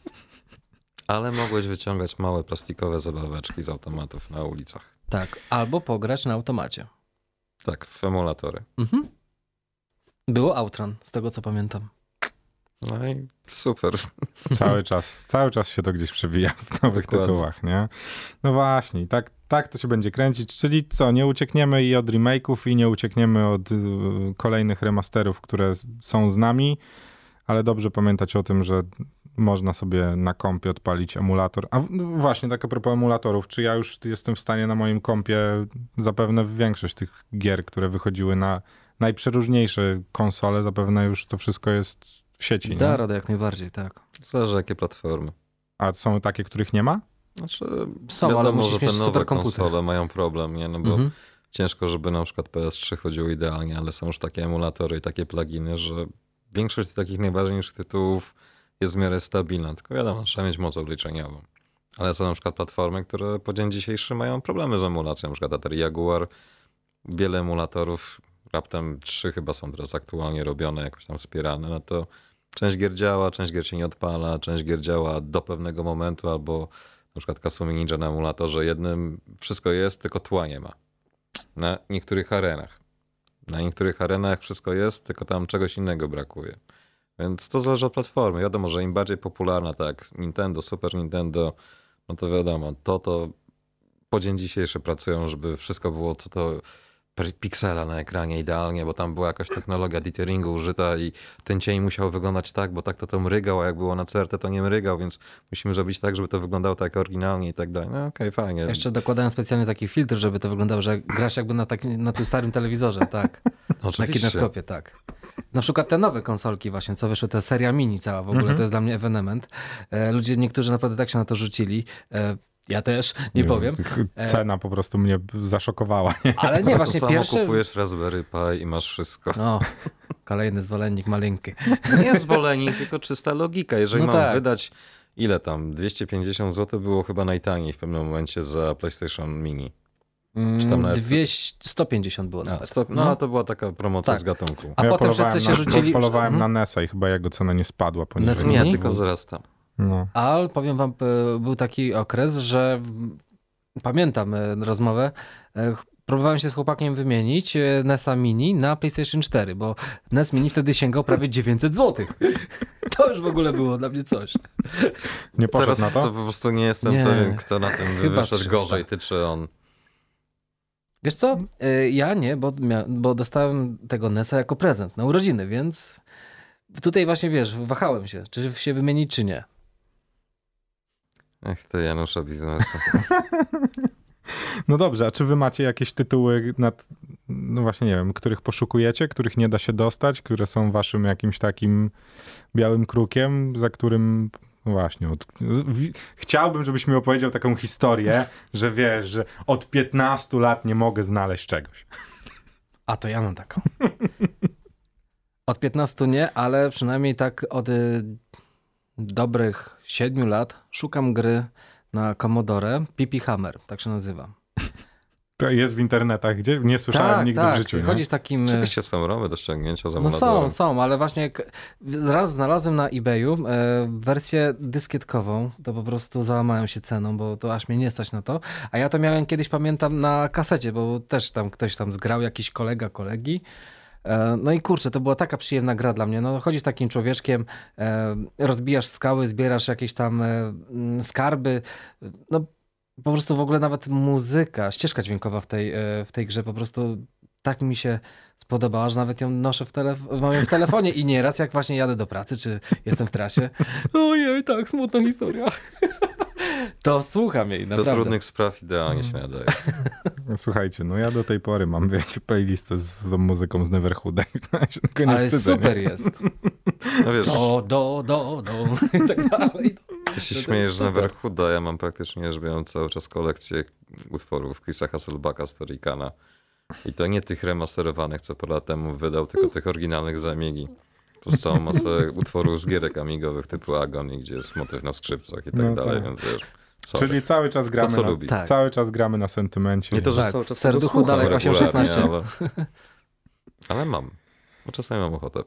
Speaker 2: Ale mogłeś wyciągać małe plastikowe zabaweczki z automatów na ulicach. Tak, albo
Speaker 3: pograć na automacie.
Speaker 2: Tak, w emulatory.
Speaker 3: Mhm. Było Outran, z tego co pamiętam. No i
Speaker 1: super. Cały czas, cały czas się to gdzieś przewija w nowych Dokładnie. tytułach, nie? No właśnie, tak, tak to się będzie kręcić, czyli co, nie uciekniemy i od remake'ów i nie uciekniemy od y, kolejnych remasterów, które są z nami, ale dobrze pamiętać o tym, że można sobie na kompie odpalić emulator. A no właśnie, tak a propos emulatorów, czy ja już jestem w stanie na moim kompie zapewne większość tych gier, które wychodziły na najprzeróżniejsze konsole, zapewne już to wszystko jest w sieci. Da nie? radę jak najbardziej, tak. Zależy jakie platformy. A są takie, których nie ma? Znaczy, są, wiadomo, ale musisz że te nowe konsole
Speaker 2: mają problem, nie? No bo mhm. ciężko, żeby na przykład PS3 chodziło idealnie, ale są już takie emulatory i takie pluginy, że większość takich najważniejszych tytułów jest w miarę stabilna, tylko wiadomo, trzeba mieć moc obliczeniową. Ale są na przykład platformy, które po dzień dzisiejszy mają problemy z emulacją, na przykład Atari Jaguar, wiele emulatorów raptem trzy chyba są teraz aktualnie robione, jakoś tam wspierane, no to część gier działa, część gier się nie odpala, część gier działa do pewnego momentu albo na przykład Kasumi Ninja na emulatorze jednym wszystko jest, tylko tła nie ma. Na niektórych arenach. Na niektórych arenach wszystko jest, tylko tam czegoś innego brakuje. Więc to zależy od platformy. Wiadomo, że im bardziej popularna, tak Nintendo, Super Nintendo, no to wiadomo, to to po dzień dzisiejszy pracują, żeby wszystko było co to piksela na ekranie idealnie, bo tam była jakaś technologia ditheringu użyta i ten cień musiał wyglądać tak, bo tak to to mrygał, a jak było na CRT to nie mrygał, więc musimy zrobić tak, żeby to wyglądało tak oryginalnie i tak dalej. No okej, okay, fajnie. Jeszcze dokładają
Speaker 3: specjalny taki filtr, żeby to wyglądało, że grasz jakby na, taki, na tym starym telewizorze, tak. Oczywiście. Na kineskopie, tak. Na przykład te nowe konsolki właśnie, co wyszły, ta seria mini cała w ogóle, mhm. to jest dla mnie ewenement. E, ludzie, niektórzy naprawdę tak się na to rzucili. E, ja też, nie powiem. E,
Speaker 2: cena
Speaker 1: po prostu mnie zaszokowała. Nie? Ale nie, właśnie samo pierwszy... kupujesz
Speaker 2: Raspberry Pi i masz wszystko. No, kolejny zwolennik malinki. No nie zwolennik, tylko czysta logika. Jeżeli no mam tak. wydać, ile tam, 250 zł było chyba najtaniej w pewnym momencie za PlayStation
Speaker 1: Mini. Mm, Czy tam nawet...
Speaker 3: 200, 150 było nawet. A, no, no to była taka promocja tak. z gatunku. A no ja potem wszyscy się na, rzucili... Polowałem mhm.
Speaker 1: na NESa i chyba jego cena nie spadła poniżej. Nie, tylko wzrasta.
Speaker 3: No. Ale powiem wam, e, był taki okres, że pamiętam e, rozmowę, e, próbowałem się z chłopakiem wymienić NESa Mini na PlayStation 4, bo NES Mini wtedy sięgał prawie 900 zł. To już w ogóle było dla mnie coś. Nie poszedł Teraz na to? to po prostu nie jestem nie. pewien, kto na tym Chyba wyszedł 300. gorzej,
Speaker 2: ty czy on.
Speaker 3: Wiesz co? Ja nie, bo, bo dostałem tego NESa jako prezent na urodziny, więc tutaj właśnie wiesz, wahałem się, czy się wymienić, czy
Speaker 1: nie.
Speaker 2: Ach, to Janusza biznesu?
Speaker 1: No dobrze, a czy wy macie jakieś tytuły, nad, no właśnie nie wiem, których poszukujecie, których nie da się dostać, które są waszym jakimś takim białym krukiem, za którym no właśnie. Od... Chciałbym, żebyś mi opowiedział taką historię, że wiesz, że od 15 lat nie mogę znaleźć czegoś. A to ja mam taką.
Speaker 3: Od 15 nie, ale przynajmniej tak od y, dobrych 7 lat szukam gry na Commodore Pipi Hammer, tak się nazywa.
Speaker 1: To jest w internetach, gdzie? Nie słyszałem tak, nigdy tak. w życiu. chodzisz takim... E, Oczywiście są rowy do ściągnięcia za No są,
Speaker 3: są, ale właśnie raz znalazłem na eBayu e, wersję dyskietkową, to po prostu załamałem się ceną, bo to aż mnie nie stać na to. A ja to miałem kiedyś, pamiętam, na kasecie, bo też tam ktoś tam zgrał, jakiś kolega kolegi. E, no i kurczę, to była taka przyjemna gra dla mnie. No, chodzisz takim człowieczkiem, e, rozbijasz skały, zbierasz jakieś tam e, mm, skarby. No, po prostu w ogóle nawet muzyka, ścieżka dźwiękowa w tej, w tej grze po prostu tak mi się spodobała, że nawet ją noszę w, telef- mam ją w telefonie i nieraz jak właśnie jadę do pracy, czy jestem w trasie, ojej, tak, smutna historia.
Speaker 2: to słucham jej, naprawdę. Do trudnych spraw idealnie się
Speaker 3: mm.
Speaker 1: nadaje. Słuchajcie, no ja do tej pory mam, wiecie, playlistę z tą muzyką z Neverhooda. Ale wstydzę, super nie? jest. No wiesz, do,
Speaker 3: do, do, do
Speaker 2: i tak dalej. Jeśli się śmiejesz z Neverhooda, ja mam praktycznie już biorąc cały czas kolekcję utworów Chrisa Hasselbacka z Torikana. I to nie tych remasterowanych, co parę lat temu wydał, tylko tych oryginalnych z Amigi. Plus całą masę utworów z gierek amigowych typu Agon, gdzie jest motyw na skrzypcach i tak no dalej, tak. więc wiesz sorry. Czyli cały czas gramy, to, co na, lubi. Tak. cały
Speaker 1: czas gramy na sentymencie. Nie to, że tak. cały czas serduchu dalej 816. Ale, ale mam. Bo czasami mam ochotę.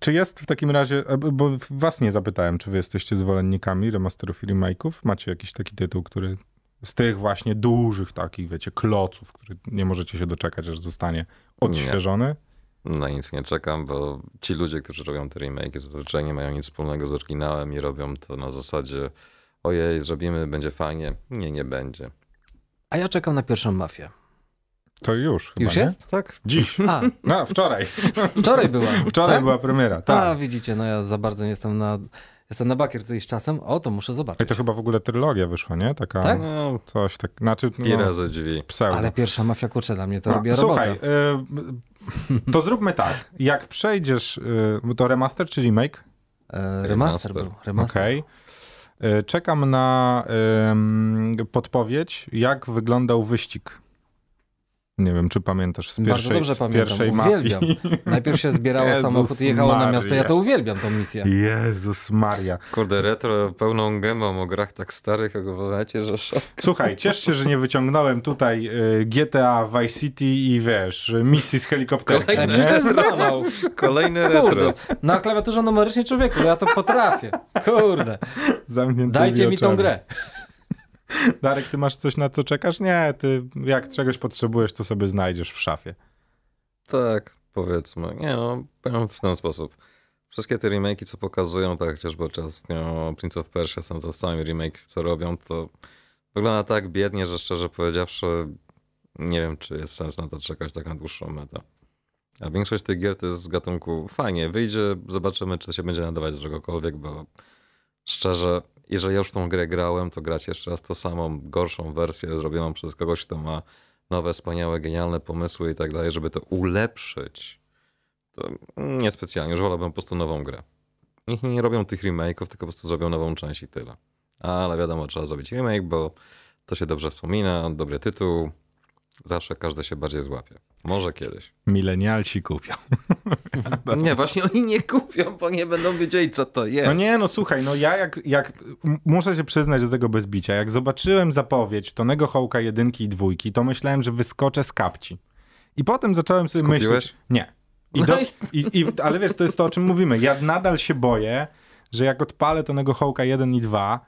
Speaker 1: Czy jest w takim razie, e, bo was nie zapytałem, czy wy jesteście zwolennikami remasterów i remake'ów? Macie jakiś taki tytuł, który z tych właśnie dużych takich, wiecie, kloców, który nie możecie się doczekać, aż zostanie odświeżony? Nie.
Speaker 2: No na nic nie czekam, bo ci ludzie, którzy robią te remake, zazwyczaj nie mają nic wspólnego z oryginałem i robią to na zasadzie ojej, zrobimy, będzie fajnie. Nie, nie będzie.
Speaker 3: A ja czekam na pierwszą mafię. To już. Chyba, już nie? jest? Tak. Dziś. A. No, wczoraj. Wczoraj była. Wczoraj tak? była premiera, tak. A widzicie, no ja za bardzo nie jestem na. Jestem na bakier tutaj z czasem, o to muszę zobaczyć.
Speaker 1: I to chyba w ogóle trylogia wyszła, nie? Taka, tak? no, coś tak, znaczy... No, razy drzwi. Pseudo. Ale pierwsza mafia kurczę dla mnie to no, robi Słuchaj, y, to zróbmy tak, jak przejdziesz, y, to remaster czy remake? remaster, remaster był, remaster. Okej. Okay. E, czekam na podpowiedź, jak wyglądał wyścig nie wiem, czy pamiętasz z pierwszej, Bardzo dobrze z pamiętam, pierwszej uwielbiam. mafii. Najpierw się zbierało Jezus samochód i jechało Maria. na miasto. Ja to uwielbiam, tą misję. Jezus Maria.
Speaker 2: Kurde, retro pełną gemą o grach tak starych, jak wolacie, że szok. Słuchaj, ciesz
Speaker 1: się, że nie wyciągnąłem tutaj y, GTA Vice City i wiesz, misji z helikopterem. Kolejny, nie? to jest Kolejny retro. Kurde, na klawiaturze numerycznie człowieku, ja to potrafię. Kurde. Zamknięty Dajcie mi tą grę. Darek, ty masz coś na co czekasz? Nie, ty jak czegoś potrzebujesz, to sobie znajdziesz w szafie.
Speaker 2: Tak, powiedzmy. Nie no, powiem w ten sposób. Wszystkie te remake, co pokazują, tak chociażby o Prince of Persia, są to sami remake, co robią, to wygląda tak biednie, że szczerze powiedziawszy nie wiem, czy jest sens na to czekać tak na dłuższą metę. A większość tych gier to jest z gatunku fajnie, wyjdzie, zobaczymy, czy to się będzie nadawać do czegokolwiek, bo szczerze, jeżeli już tą grę grałem, to grać jeszcze raz tą samą, gorszą wersję zrobioną przez kogoś, kto ma nowe, wspaniałe, genialne pomysły i tak dalej, żeby to ulepszyć, to niespecjalnie. Już wolałbym po prostu nową grę. Niech nie robią tych remake'ów, tylko po prostu zrobią nową część i tyle. Ale wiadomo, trzeba zrobić remake, bo to się dobrze wspomina, dobry tytuł, zawsze każdy się bardziej złapie. Może kiedyś.
Speaker 1: Milenialsi kupią.
Speaker 2: nie, właśnie oni nie kupią, bo nie będą wiedzieli, co to jest. No nie,
Speaker 1: no słuchaj, no ja jak, jak muszę się przyznać do tego bezbicia, jak zobaczyłem zapowiedź Tonego Hołka jedynki i dwójki, to myślałem, że wyskoczę z kapci. I potem zacząłem sobie myśleć... Nie. I do, no i, i, ale wiesz, to jest to, o czym mówimy. Ja nadal się boję, że jak odpalę Tonego Hołka 1 i 2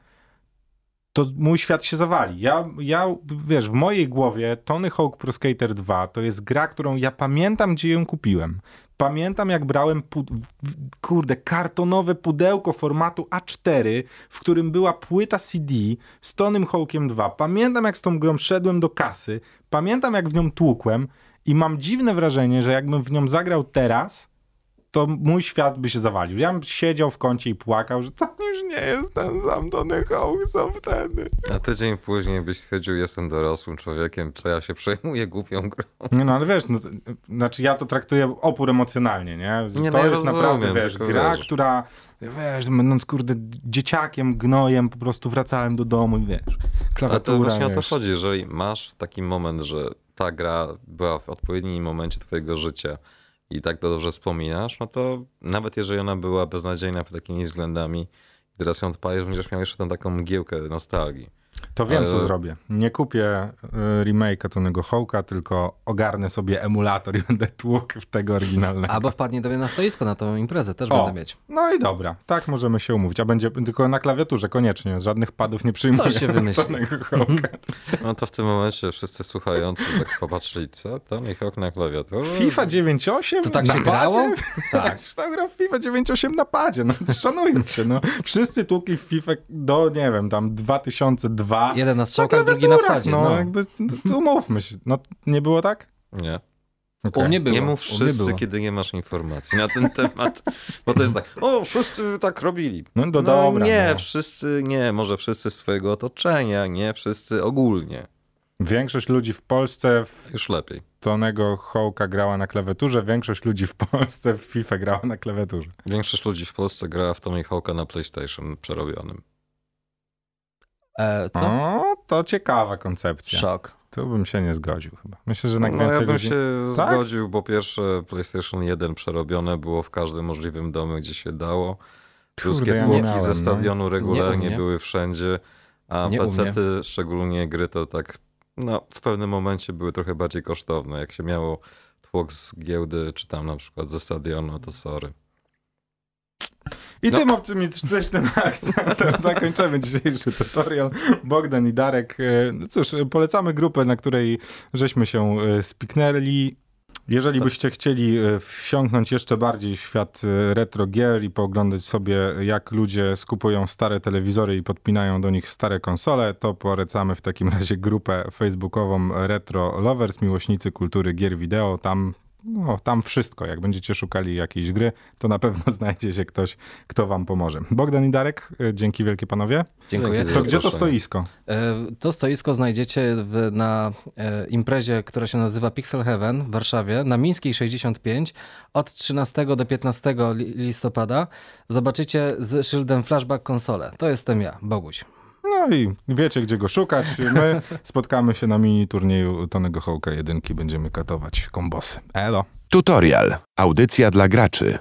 Speaker 1: to mój świat się zawali. Ja, ja, wiesz, w mojej głowie Tony Hawk Pro Skater 2 to jest gra, którą ja pamiętam, gdzie ją kupiłem. Pamiętam, jak brałem, kurde, kartonowe pudełko formatu A4, w którym była płyta CD z Tonym Hawkiem 2. Pamiętam, jak z tą grą szedłem do kasy. Pamiętam, jak w nią tłukłem. I mam dziwne wrażenie, że jakbym w nią zagrał teraz, to mój świat by się zawalił. Ja bym siedział w kącie i płakał, że to już nie jestem ten zamknięty hołk, co wtedy.
Speaker 2: A tydzień później byś stwierdził, jestem dorosłym człowiekiem, czy ja się przejmuję głupią grą.
Speaker 1: Nie no, ale wiesz, no, znaczy ja to traktuję opór emocjonalnie, nie? nie no to no, ja jest rozumiem, naprawdę, wiesz, gra, wiesz. która wiesz, będąc kurde dzieciakiem, gnojem, po prostu wracałem do domu i wiesz, klawiatura. Ale to właśnie wiesz. o to chodzi,
Speaker 2: jeżeli masz taki moment, że ta gra była w odpowiednim momencie twojego życia, i tak to dobrze wspominasz, no to nawet jeżeli ona była beznadziejna pod takimi względami, teraz ją odpalisz, będziesz miał jeszcze tą taką mgiełkę nostalgii. To wiem, co zrobię.
Speaker 1: Nie kupię y, remake'a Tonego Hołka, tylko ogarnę sobie emulator i będę tłukł w tego oryginalnego. Albo wpadnie do mnie na stoisko na tą imprezę, też o, będę mieć. No i dobra, tak możemy się umówić. A będzie tylko na klawiaturze, koniecznie. Żadnych padów nie przyjmuję. Co się wymyśli?
Speaker 2: no to w tym momencie wszyscy słuchający tak popatrzyli, co tam ich Hołk na klawiaturze. FIFA
Speaker 1: 98? To tak się grało? Tak. tak gra w FIFA 98 na padzie. No szanujmy się. No. Wszyscy tłukli w FIFA do, nie wiem, tam 2002 dwa. Jeden na strzałkach, drugi na wsadzie. No, no. jakby, umówmy się. No, nie było tak? Nie. Okay. U mnie było. Nie mów wszyscy, nie
Speaker 2: kiedy nie masz informacji na ten temat, bo to jest tak, o, wszyscy tak robili. No, do, no dobra, nie, no. wszyscy nie, może wszyscy z twojego otoczenia, nie wszyscy ogólnie.
Speaker 1: Większość ludzi w Polsce w już lepiej. Tonego Hołka grała na klawiaturze, większość ludzi w Polsce w FIFA grała na klawiaturze.
Speaker 2: Większość ludzi w Polsce grała w Tonego Hołka na PlayStation przerobionym.
Speaker 1: E, co? O, to ciekawa koncepcja. Szok. Tu bym się nie zgodził chyba. Myślę, że na No ja bym ludzi... się tak? zgodził,
Speaker 2: bo pierwsze PlayStation 1 przerobione było w każdym możliwym domu, gdzie się dało. Wszystkie tłoki ze no. stadionu no. regularnie były wszędzie, a pacety, szczególnie gry, to tak no, w pewnym momencie były trochę bardziej kosztowne. Jak się miało tłok z giełdy, czy tam na przykład ze stadionu, to sorry.
Speaker 1: I no. tym optymistycznym akcentem zakończymy dzisiejszy tutorial. Bogdan i Darek, e, no cóż, polecamy grupę, na której żeśmy się e, spiknęli. Jeżeli tak. byście chcieli e, wsiąknąć jeszcze bardziej w świat retro gier i pooglądać sobie, jak ludzie skupują stare telewizory i podpinają do nich stare konsole, to polecamy w takim razie grupę facebookową Retro Lovers, miłośnicy kultury gier wideo. Tam no, tam wszystko. Jak będziecie szukali jakiejś gry, to na pewno znajdzie się ktoś, kto wam pomoże. Bogdan i Darek, e, dzięki wielkie panowie. Dziękuję. To gdzie to stoisko?
Speaker 3: E, to stoisko znajdziecie w, na e, imprezie, która się nazywa Pixel Heaven w Warszawie, na Mińskiej 65 od 13 do 15 listopada. Zobaczycie z szyldem Flashback Konsole. To jestem ja, Boguś.
Speaker 1: No i wiecie, gdzie go szukać. My spotkamy się na mini turnieju Tonego Hołka jedynki. Będziemy katować kombosy. Elo. Tutorial. Audycja dla graczy.